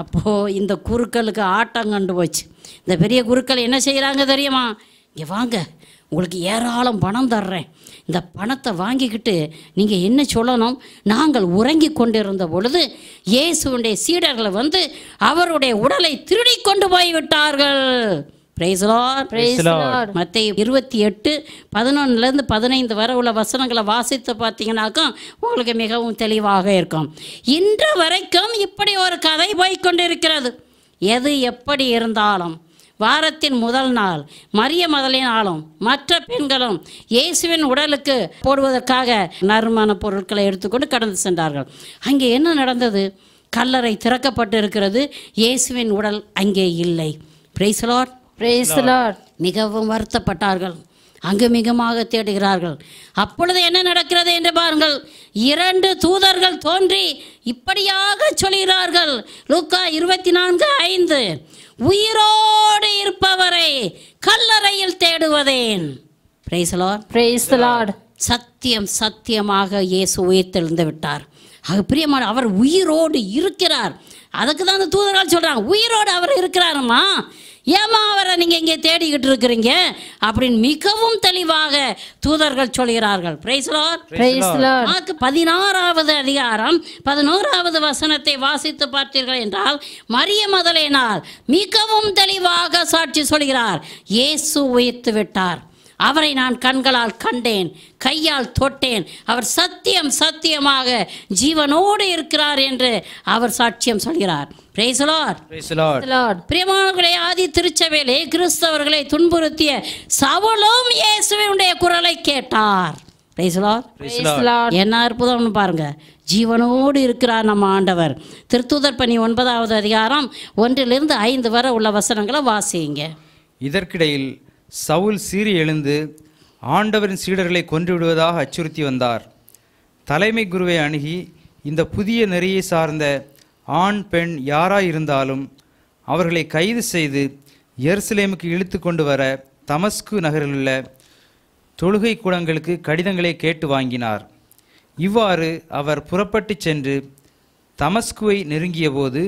அப்போ இந்த குருக்களுக்கு ஆட்டம் கண்டு போச்சு இந்த பெரிய குருக்கள் என்ன செய்கிறாங்க தெரியுமா இங்கே வாங்க உங்களுக்கு ஏராளம் பணம் தர்றேன் இந்த பணத்தை வாங்கிக்கிட்டு நீங்கள் என்ன சொல்லணும் நாங்கள் உறங்கி கொண்டிருந்த பொழுது இயேசுடைய சீடர்களை வந்து அவருடைய உடலை திருடி கொண்டு போய்விட்டார்கள் மத்திய இருபத்தி எட்டு பதினொன்னுலேருந்து பதினைந்து வரை உள்ள வசனங்களை வாசித்து பார்த்தீங்கனாக்கா உங்களுக்கு மிகவும் தெளிவாக இருக்கும் இன்று வரைக்கும் இப்படி ஒரு கதை போய்கொண்டிருக்கிறது எது எப்படி இருந்தாலும் வாரத்தின் முதல் நாள் மரிய மதலினாலும் மற்ற பெண்களும் இயேசுவின் உடலுக்கு போடுவதற்காக நறுமண பொருட்களை எடுத்துக்கொண்டு கடந்து சென்றார்கள் அங்கே என்ன நடந்தது கல்லறை திறக்கப்பட்டு இருக்கிறது இயேசுவின் உடல் அங்கே இல்லை பிரைசலாட் மிகவும் வருத்தப்பட்டார்கள் அங்கு மிகமாக தேடுகிறார்கள் அப்பொழுது என்ன நடக்கிறது என்று பாருங்கள் இரண்டு தூதர்கள் தோன்றி இப்படியாக சொல்கிறார்கள் லூக்கா இருபத்தி நான்கு ஐந்து உயிரோடு இருப்பவரை கல்லறையில் தேடுவதேன் சத்தியம் சத்தியமாக இயேசு உயிர்த்தெழுந்து விட்டார் அது பிரியமான அவர் உயிரோடு இருக்கிறார் அதுக்கு தான் அந்த தூதர்கள் சொல்கிறாங்க உயிரோடு அவர் இருக்கிறாருமா ஏமா அவரை நீங்கள் இங்கே தேடிக்கிட்டு இருக்கிறீங்க அப்படின்னு மிகவும் தெளிவாக தூதர்கள் சொல்கிறார்கள் மார்க் பதினாறாவது அதிகாரம் பதினோராவது வசனத்தை வாசித்து பார்த்தீர்கள் என்றால் மரிய மதலேனால் மிகவும் தெளிவாக சாட்சி சொல்கிறார் இயேசு உயிர்த்து விட்டார் அவரை நான் கண்களால் கண்டேன் கையால் தொட்டேன் அவர் சத்தியம் சத்தியமாக ஜீவனோடு இருக்கிறார் என்று அவர் சாட்சியம் சொல்கிறார் ஆதி திருச்சபையிலே கிறிஸ்தவர்களை துன்புறுத்திய சவலும் இயேசுவனுடைய குரலை கேட்டார் என்ன அற்புதம்னு பாருங்க ஜீவனோடு இருக்கிறார் நம்ம ஆண்டவர் திருத்தூதர் பணி ஒன்பதாவது அதிகாரம் ஒன்றிலிருந்து ஐந்து வரை உள்ள வசனங்களை வாசிங்க இதற்கிடையில் சவுல் சீறி எழுந்து ஆண்டவரின் சீடர்களை கொன்றுவிடுவதாக அச்சுறுத்தி வந்தார் தலைமை குருவை அணுகி இந்த புதிய நெறியை சார்ந்த ஆண் பெண் யாராயிருந்தாலும் அவர்களை கைது செய்து எருசலேமுக்கு இழுத்து கொண்டு வர தமஸ்கு நகரிலுள்ள தொழுகை கூடங்களுக்கு கடிதங்களை கேட்டு வாங்கினார் இவ்வாறு அவர் புறப்பட்டு சென்று தமஸ்குவை நெருங்கியபோது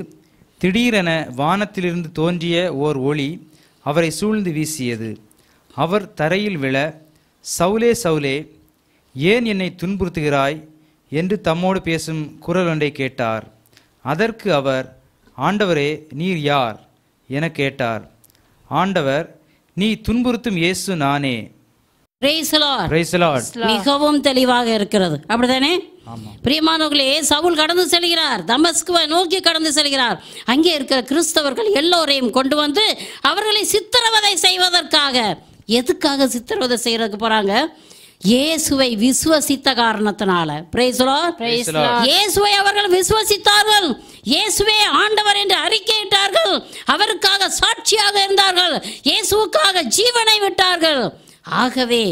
திடீரென வானத்திலிருந்து தோன்றிய ஓர் ஒளி அவரை சூழ்ந்து வீசியது அவர் தரையில் விழ சவுலே சவுலே ஏன் என்னை துன்புறுத்துகிறாய் என்று தம்மோடு பேசும் குரல் ஒன்றை கேட்டார் அதற்கு அவர் ஆண்டவரே நீர் யார் என கேட்டார் ஆண்டவர் நீ துன்புறுத்தும் இயேசு நானே மிகவும் தெளிவாக இருக்கிறது அப்படிதானே பிரியமானவர்களே சவுல் கடந்து செல்கிறார் தமஸ்குவை நோக்கி கடந்து செல்கிறார் அங்கே இருக்கிற கிறிஸ்தவர்கள் எல்லோரையும் கொண்டு வந்து அவர்களை சித்திரவதை செய்வதற்காக எதுக்காக சித்திரவதை செய்யறதுக்கு போறாங்க இயேசுவை விசுவசித்த காரணத்தினால இயேசுவை அவர்கள் விசுவசித்தார்கள் இயேசுவே ஆண்டவர் என்று அறிக்கையிட்டார்கள் அவருக்காக சாட்சியாக இருந்தார்கள் இயேசுவுக்காக ஜீவனை விட்டார்கள் ஆகவே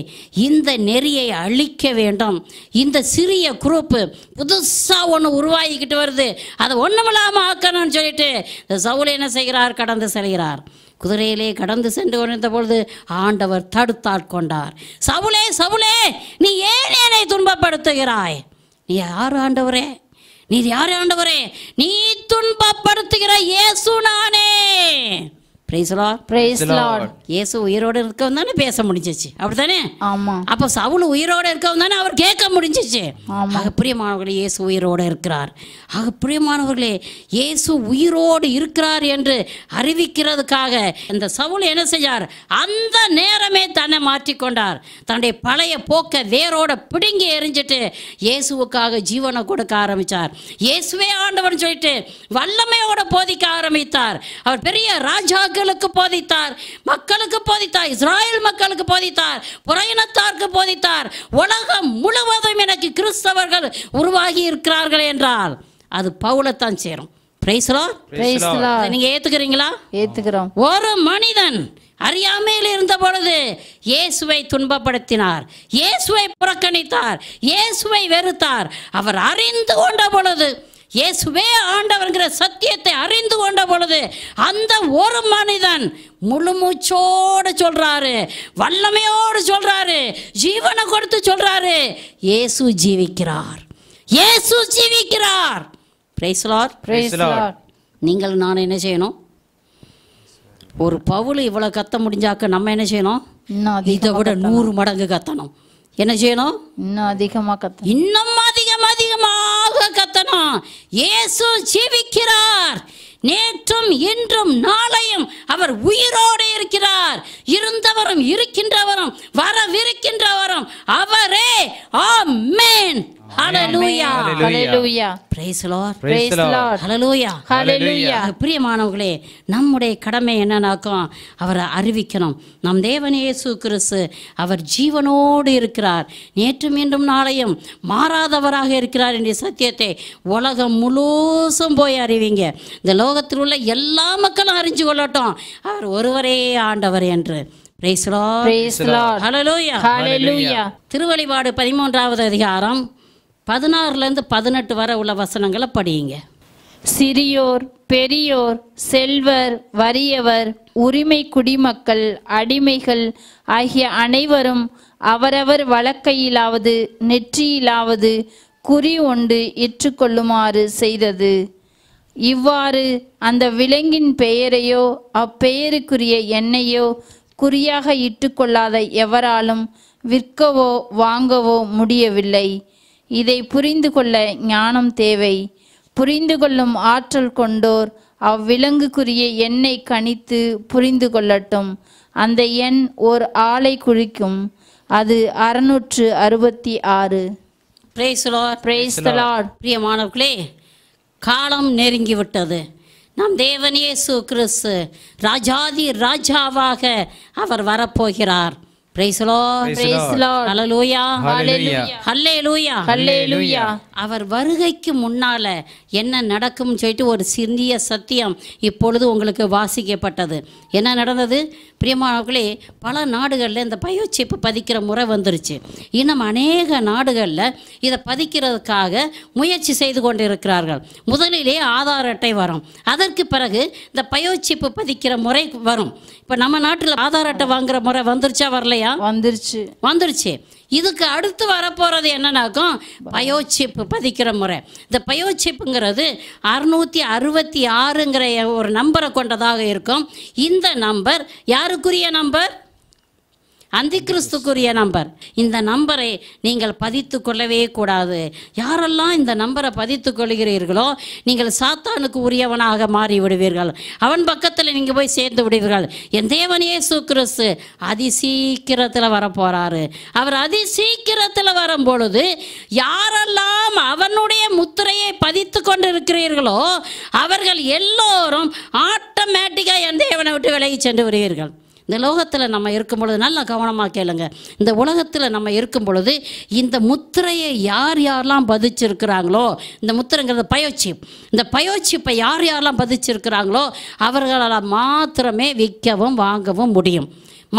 இந்த நெறியை அழிக்க வேண்டும் இந்த சிறிய குரூப்பு புதுசாக ஒன்று உருவாகிக்கிட்டு வருது அதை ஒன்றுமில்லாமல் ஆக்கணும்னு சொல்லிட்டு இந்த சவுல் என்ன செய்கிறார் கடந்து செல்கிறார் குதிரையிலே கடந்து சென்று கொண்டிருந்த பொழுது ஆண்டவர் தடுத்தால் கொண்டார் சவுலே சவுலே நீ ஏன் என்னை துன்பப்படுத்துகிறாய் நீ யார் ஆண்டவரே நீ யார் ஆண்டவரே நீ துன்பப்படுத்துகிற இயேசு நானே பிரைஸ் பிரைஸ் இயேசு உயிரோடு இருக்கவும் தானே பேச முடிஞ்சிச்சு அப்படித்தானே ஆமாம் அப்போ சவுல் உயிரோடு இருக்கவும் தானே அவர் கேட்க முடிஞ்சிச்சு ஆமாம் பிரியமானவர்களே இயேசு உயிரோடு இருக்கிறார் ஆக பிரியமானவர்களே இயேசு உயிரோடு இருக்கிறார் என்று அறிவிக்கிறதுக்காக இந்த சவுல் என்ன செய்யார் அந்த நேரமே தன்னை மாற்றிக்கொண்டார் தன்னுடைய பழைய போக்கை வேரோட பிடுங்கி எரிஞ்சிட்டு இயேசுவுக்காக ஜீவனை கொடுக்க ஆரம்பித்தார் இயேசுவே ஆண்டவன் சொல்லிட்டு வல்லமையோட போதிக்க ஆரம்பித்தார் அவர் பெரிய ராஜாக்கு மக்களுக்கு போதித்தார் மக்களுக்கு போதித்தார் இஸ்ராயல் மக்களுக்கு போதித்தார் புறையினத்தாருக்கு போதித்தார் உலகம் முழுவதும் எனக்கு கிறிஸ்தவர்கள் உருவாகி இருக்கிறார்கள் என்றால் அது பவுலத்தான் சேரும் நீங்க ஏத்துக்கிறீங்களா ஏத்துக்கிறோம் ஒரு மனிதன் அறியாமையில் இருந்த பொழுது இயேசுவை துன்பப்படுத்தினார் இயேசுவை புறக்கணித்தார் இயேசுவை வெறுத்தார் அவர் அறிந்து கொண்ட பொழுது இயேசுவே ஆண்டவர்கிற சத்தியத்தை அறிந்து கொண்ட பொழுது அந்த ஒரு மனிதன் முழு மூச்சோடு சொல்கிறாரு வல்லமையோடு சொல்கிறாரு ஜீவனை கொடுத்து சொல்கிறாரு இயேசு ஜீவிக்கிறார் இயேசு ஜீவிக்கிறார் பிரைஸ்லார் பிரைஸ்லார் நீங்கள் நான் என்ன செய்யணும் ஒரு பவுல் இவ்வளோ கத்த முடிஞ்சாக்க நம்ம என்ன செய்யணும் இதை விட நூறு மடங்கு கத்தணும் என்ன செய்யணும் இன்னும் அதிகமாக கத்தணும் இன்னும் அதிகம் அதிகமாக இயேசு ஜீவிக்கிறார் நேற்றும் இன்றும் நாளையும் அவர் உயிரோடு இருக்கிறார் இருந்தவரும் இருக்கின்றவரும் வரவிருக்கின்றவரும் அவரே ஆமேன் ஹalleluya ஹalleluya praise lord praise lord ஹalleluya பிரியமானவர்களே நம்முடைய கடமை என்னன்னாக்கும் அவரை அறிவிக்கணும் நம் தேவன் இயேசு கிறிஸ்து அவர் ஜீவனோடு இருக்கிறார் நேற்று மீண்டும் நாளையும் மாறாதவராக இருக்கிறார் என்ற சத்தியத்தை உலகம் முழுசும் போய் அறிவிங்க இந்த லோகத்தில் உள்ள எல்லா மக்களும் அறிஞ்சு கொள்ளட்டும் அவர் ஒருவரே ஆண்டவர் என்று திருவழிபாடு பதிமூன்றாவது அதிகாரம் பதினாறுலேருந்து பதினெட்டு வரை உள்ள வசனங்களை படியுங்க சிறியோர் பெரியோர் செல்வர் வறியவர் உரிமை குடிமக்கள் அடிமைகள் ஆகிய அனைவரும் அவரவர் வழக்கையிலாவது நெற்றியிலாவது குறி ஒன்று ஏற்றுக்கொள்ளுமாறு செய்தது இவ்வாறு அந்த விலங்கின் பெயரையோ அப்பெயருக்குரிய எண்ணையோ குறியாக இட்டுக்கொள்ளாத எவராலும் விற்கவோ வாங்கவோ முடியவில்லை இதை புரிந்து கொள்ள ஞானம் தேவை புரிந்து கொள்ளும் ஆற்றல் கொண்டோர் அவ்விலங்குக்குரிய எண்ணை கணித்து புரிந்து கொள்ளட்டும் அந்த எண் ஓர் ஆலை குறிக்கும் அது அறுநூற்று அறுபத்தி ஆறு பிரியமானவர்களே காலம் நெருங்கிவிட்டது நம் தேவன் சு கிறிஸ்து ராஜாதி ராஜாவாக அவர் வரப்போகிறார் அவர் வருகைக்கு முன்னால என்ன நடக்கும் சொல்லிட்டு ஒரு சிறிய சத்தியம் இப்பொழுது உங்களுக்கு வாசிக்கப்பட்டது என்ன நடந்தது பிரியமானவர்களே பல நாடுகளில் இந்த பயோச்சிப்பு பதிக்கிற முறை வந்துருச்சு இன்னும் அநேக நாடுகளில் இதை பதிக்கிறதுக்காக முயற்சி செய்து கொண்டிருக்கிறார்கள் முதலிலே ஆதார் அட்டை வரும் அதற்கு பிறகு இந்த பயோச்சிப்பு பதிக்கிற முறை வரும் இப்போ நம்ம நாட்டில் ஆதார் அட்டை வாங்குற முறை வந்துருச்சா வரலையா வந்துருச்சு வந்துருச்சு இதுக்கு அடுத்து வரப்போகிறது என்னன்னாக்கும் பயோச்சிப்பு பதிக்கிற முறை இந்த பயோச்சிப்புங்கிறது அறுநூத்தி அறுபத்தி ஆறுங்கிற ஒரு நம்பரை கொண்டதாக இருக்கும் இந்த நம்பர் யாருக்குரிய நம்பர் அந்தி கிறிஸ்துக்குரிய நம்பர் இந்த நம்பரை நீங்கள் பதித்து கொள்ளவே கூடாது யாரெல்லாம் இந்த நம்பரை பதித்து கொள்கிறீர்களோ நீங்கள் சாத்தானுக்கு உரியவனாக மாறி விடுவீர்கள் அவன் பக்கத்தில் நீங்கள் போய் சேர்ந்து விடுவீர்கள் என் தேவனையே சுக்கிறிஸ்து அதி சீக்கிரத்தில் வரப்போகிறாரு அவர் அதி சீக்கிரத்தில் வரும் பொழுது யாரெல்லாம் அவனுடைய முத்திரையை பதித்து கொண்டு இருக்கிறீர்களோ அவர்கள் எல்லோரும் ஆட்டோமேட்டிக்காக என் தேவனை விட்டு விலகி சென்று வருவீர்கள் இந்த லோகத்தில் நம்ம இருக்கும் பொழுது நல்லா கவனமாக கேளுங்க இந்த உலகத்தில் நம்ம இருக்கும் பொழுது இந்த முத்திரையை யார் யாரெல்லாம் பதிச்சிருக்கிறாங்களோ இந்த முத்திரைங்கிறது பயோச்சி இந்த பயோச்சிப்பை யார் யாரெல்லாம் பதிச்சிருக்கிறாங்களோ அவர்களால் மாத்திரமே விற்கவும் வாங்கவும் முடியும்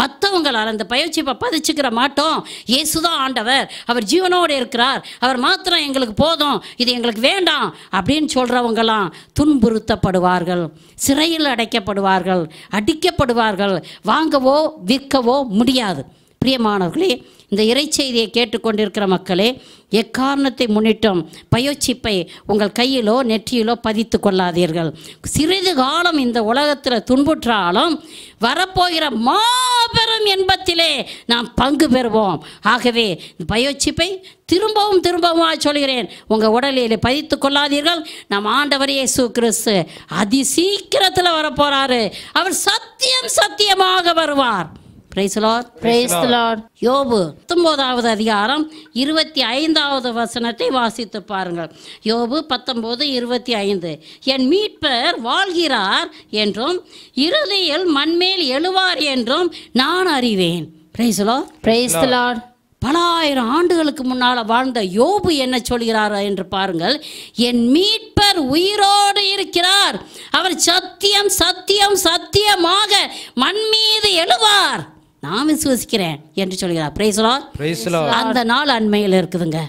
மற்றவங்களால் அந்த பயிற்சியை பதிச்சுக்கிற மாட்டோம் இயேசுதான் ஆண்டவர் அவர் ஜீவனோடு இருக்கிறார் அவர் மாத்திரம் எங்களுக்கு போதும் இது எங்களுக்கு வேண்டாம் அப்படின்னு சொல்கிறவங்களாம் துன்புறுத்தப்படுவார்கள் சிறையில் அடைக்கப்படுவார்கள் அடிக்கப்படுவார்கள் வாங்கவோ விற்கவோ முடியாது பிரியமானவர்களே இந்த இறைச்செய்தியை கேட்டுக்கொண்டிருக்கிற மக்களே எக்காரணத்தை முன்னிட்டும் பயோச்சிப்பை உங்கள் கையிலோ நெற்றியிலோ பதித்து கொள்ளாதீர்கள் சிறிது காலம் இந்த உலகத்தில் துன்புற்றாலும் வரப்போகிற மாபெரும் என்பத்திலே நாம் பங்கு பெறுவோம் ஆகவே பயோச்சிப்பை திரும்பவும் திரும்பவும் சொல்கிறேன் உங்கள் உடலில் பதித்து கொள்ளாதீர்கள் நம் ஆண்டவர் இயேசு கிறிஸ்து அதிசீக்கிரத்தில் வரப்போகிறாரு அவர் சத்தியம் சத்தியமாக வருவார் யோபு பத்தொன்பதாவது அதிகாரம் இருபத்தி ஐந்தாவது வசனத்தை வாசித்து பாருங்கள் யோபு பத்தொன்பது இருபத்தி ஐந்து என் மீட்பர் வாழ்கிறார் என்றும் இறுதியில் மண்மேல் எழுவார் என்றும் நான் அறிவேன் பல ஆயிரம் ஆண்டுகளுக்கு முன்னால் வாழ்ந்த யோபு என்ன சொல்கிறார் என்று பாருங்கள் என் மீட்பர் உயிரோடு இருக்கிறார் அவர் சத்தியம் சத்தியம் சத்தியமாக மண் மீது எழுவார் நான் விசுவசிக்கிறேன் என்று சொல்கிறார் பிரைஸ்லால் அந்த நாள் அண்மையில் இருக்குதுங்க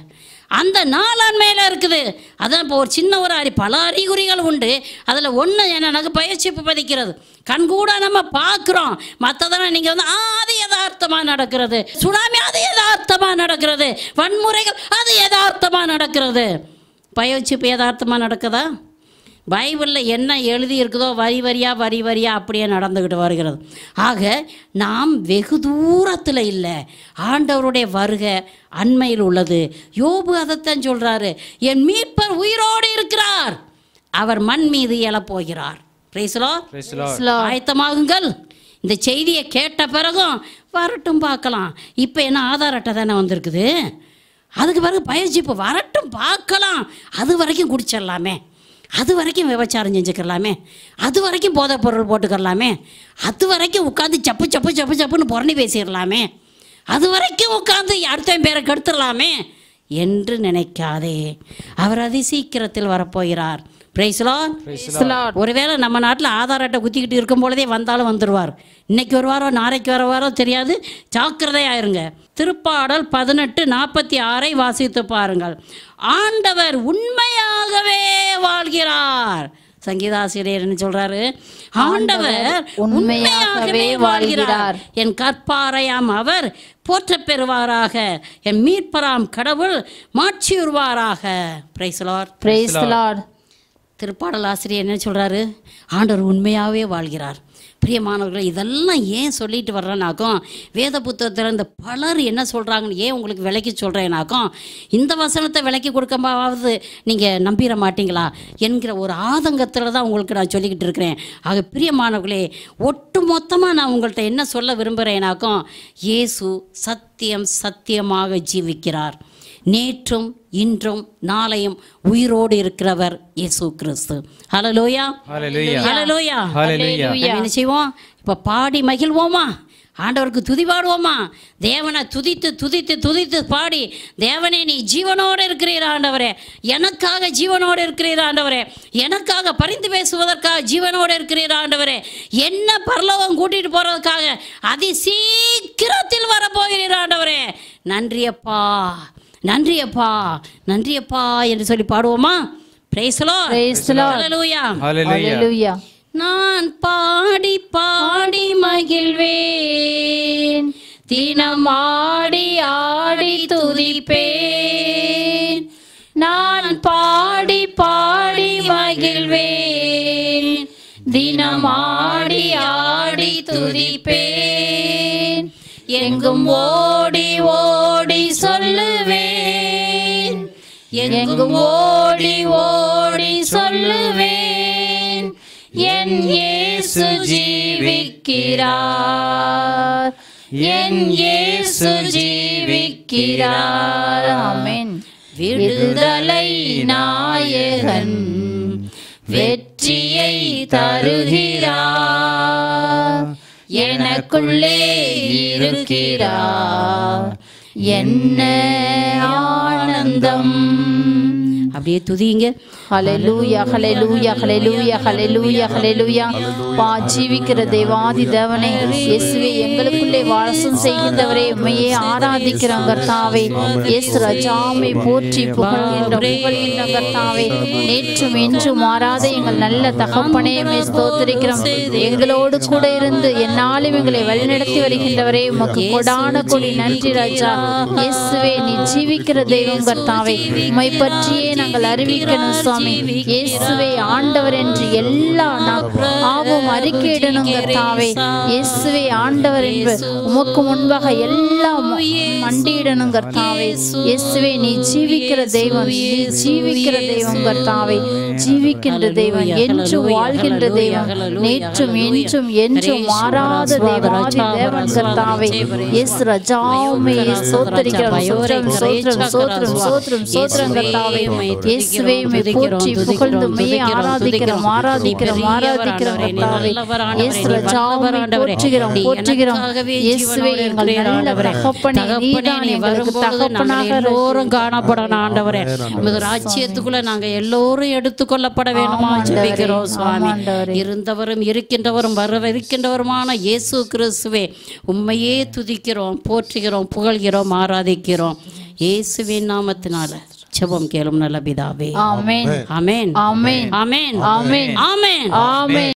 அந்த நாள் அண்மையில் இருக்குது அதான் இப்போ ஒரு சின்ன ஒரு அறி பல அறிகுறிகள் உண்டு அதில் ஒன்று எனக்கு பயிற்சி பதிக்கிறது கூட நம்ம பார்க்குறோம் மற்றதெல்லாம் நீங்கள் வந்து அது யதார்த்தமாக நடக்கிறது சுனாமி அது யதார்த்தமாக நடக்கிறது வன்முறைகள் அது யதார்த்தமாக நடக்கிறது பயிற்சி யதார்த்தமாக நடக்குதா பைபிளில் என்ன எழுதி இருக்குதோ வரி வரியாக வரி வரியாக அப்படியே நடந்துக்கிட்டு வருகிறது ஆக நாம் வெகு தூரத்தில் இல்லை ஆண்டவருடைய வருகை அண்மையில் உள்ளது யோபு அதைத்தான் சொல்கிறாரு என் மீட்பர் உயிரோடு இருக்கிறார் அவர் மண் மீது எழப்போகிறார் பிரேசலோ ஆயத்தமாகுங்கள் இந்த செய்தியை கேட்ட பிறகும் வரட்டும் பார்க்கலாம் இப்போ என்ன ஆதார் அட்டை தானே வந்திருக்குது அதுக்கு பிறகு பயிற்சி இப்போ வரட்டும் பார்க்கலாம் அது வரைக்கும் குடிச்சிடலாமே அது வரைக்கும் விபச்சாரம் செஞ்சுக்கலாமே அது வரைக்கும் போதைப் பொருள் போட்டுக்கிறலாமே அது வரைக்கும் உட்காந்து சப்பு சப்பு சப்பு சப்புன்னு புரணி பேசிடலாமே அது வரைக்கும் உட்காந்து அடுத்தவன் பேரை கெடுத்துடலாமே என்று நினைக்காதே அவர் அதி சீக்கிரத்தில் வரப்போகிறார் ஒருவேளை நம்ம நாட்டில் ஆதார் அட்டை குத்திக்கிட்டு இருக்கும் பொழுதே வந்தாலும் வந்துடுவார் இன்னைக்கு வருவாரோ நாளைக்கு வருவாரோ தெரியாது ஜாக்கிரதையாயிருங்க திருப்பாடல் பதினெட்டு நாற்பத்தி ஆறை வாசித்து பாருங்கள் ஆண்டவர் உண்மையாகவே வாழ்கிறார் சங்கீதாசிரியர் என்ன சொல்றாரு ஆண்டவர் உண்மையாகவே வாழ்கிறார் என் கற்பாரையாம் அவர் போற்ற பெறுவாராக என் மீட்பராம் கடவுள் மாற்றி உருவாராக பிரைஸ்லார் திருப்பாடல் ஆசிரியர் என்ன சொல்றாரு ஆண்டவர் உண்மையாகவே வாழ்கிறார் பிரியமானவர்கள் இதெல்லாம் ஏன் சொல்லிட்டு வர்றேனாக்கும் வேத புத்தகத்தில் இந்த பலர் என்ன சொல்கிறாங்கன்னு ஏன் உங்களுக்கு விலைக்கு சொல்கிறேனாக்கும் இந்த வசனத்தை விலைக்கு கொடுக்கமாவது நீங்கள் நம்பிட மாட்டீங்களா என்கிற ஒரு ஆதங்கத்தில் தான் உங்களுக்கு நான் சொல்லிக்கிட்டு இருக்கிறேன் ஆக பிரியமானவர்களே ஒட்டு மொத்தமாக நான் உங்கள்கிட்ட என்ன சொல்ல விரும்புகிறேனாக்கும் இயேசு சத்தியம் சத்தியமாக ஜீவிக்கிறார் நேற்றும் இன்றும் நாளையும் உயிரோடு இருக்கிறவர் இயேசு கிறிஸ்து ஹலலோயா ஹலலோயா என்ன செய்வோம் இப்ப பாடி மகிழ்வோமா ஆண்டவருக்கு துதி பாடுவோமா தேவனை துதித்து துதித்து துதித்து பாடி தேவனே நீ ஜீவனோடு இருக்கிறீர் ஆண்டவரே எனக்காக ஜீவனோடு இருக்கிறீர் ஆண்டவரே எனக்காக பரிந்து பேசுவதற்காக ஜீவனோடு இருக்கிறீர் ஆண்டவரே என்ன பரலோகம் கூட்டிட்டு போறதுக்காக அதிசீக்கிரத்தில் சீக்கிரத்தில் வரப்போகிறீர் ஆண்டவரே நன்றியப்பா நன்றி அப்பா நன்றி அப்பா என்று சொல்லி பாடுவோமா நான் பாடி பாடி மகிழ்வேன் தினம் ஆடி ஆடி துதிப்பேன் நான் பாடி பாடி மகிழ்வேன் தினம் ஆடி ஆடி துதிப்பேன் எங்கும் ஓடி ஓடி சொல்ல எங்கும் ஓடி ஓடி சொல்லுவேன் என் இயேசு ஜீவிக்கிறார் என் இயேசு ஜீவிக்கிறார் விடுதலை நாயகன் வெற்றியை தருகிறார் எனக்குள்ளே இருக்கிறார் என்ன ஆனந்தம் அப்படியே துதிங்க ஹலெலூயா ஹலெலூயா ஹலெலூயா ஹலெலூயா ஹலெலூயா பா ஜீவிக்கிற தேவாதி தேவனே இயேசுவே எங்களுக்குள்ளே வாசம் செய்கின்றவரே உண்மையே ஆராதிக்கிறோம் கர்த்தாவே இயேசு ரஜாமை போற்றி புகழ்கின்ற புகழ்கின்ற கர்த்தாவே நேற்றும் இன்றும் மாறாத எங்கள் நல்ல தகப்பனே ஸ்தோத்தரிக்கிறோம் எங்களோடு கூட இருந்து என்னாலும் எங்களை வழிநடத்தி வருகின்றவரே உமக்கு கொடான கொடி நன்றி ராஜா இயேசுவே நீ ஜீவிக்கிற தெய்வம் கர்த்தாவே உமை பற்றியே நாங்கள் அறிவிக்கணும் சுவாமி இயேசுவே ஆண்டவர் என்று எல்லா நாமும் அறிக்கையிடணும் கர்த்தாவே இயேசுவே ஆண்டவர் என்று உமக்கு முன்பாக எல்லாம் மண்டியிடணும் கர்த்தாவே இயேசுவே நீ ஜீவிக்கிற தெய்வம் நீ ஜீவிக்கிற தெய்வம் கர்த்தாவே ஜீவிக்கின்ற தெய்வம் என்று வாழ்கின்ற தெய்வம் நேற்றும் என்றும் என்றும் மாறாத தெய்வாதி தேவன் கர்த்தாவே எஸ் ரஜாவுமே சோத்தரிக்கிறோம் சோத்திரம் சோத்திரம் சோத்திரம் சோத்திரம் சோத்திரம் கர்த்தாவே இயேசுவே எல்லோரும் நாங்க எல்லோரும் எடுத்துக்கொள்ளப்பட வேண்டுமா ஜெபிக்கிறோம் சுவாமி இருந்தவரும் இருக்கின்றவரும் வரவிருக்கின்றவருமான இயேசு கிறிஸ்துவே உண்மையே துதிக்கிறோம் போற்றுகிறோம் புகழ்கிறோம் ஆராதிக்கிறோம் இயேசுவின் நாமத்தினால ஜெபம் கேளும் நல்ல பிதாவே ஆமென் ஆமென் ஆமென் ஆமென் ஆமென் ஆமென் ஆமென்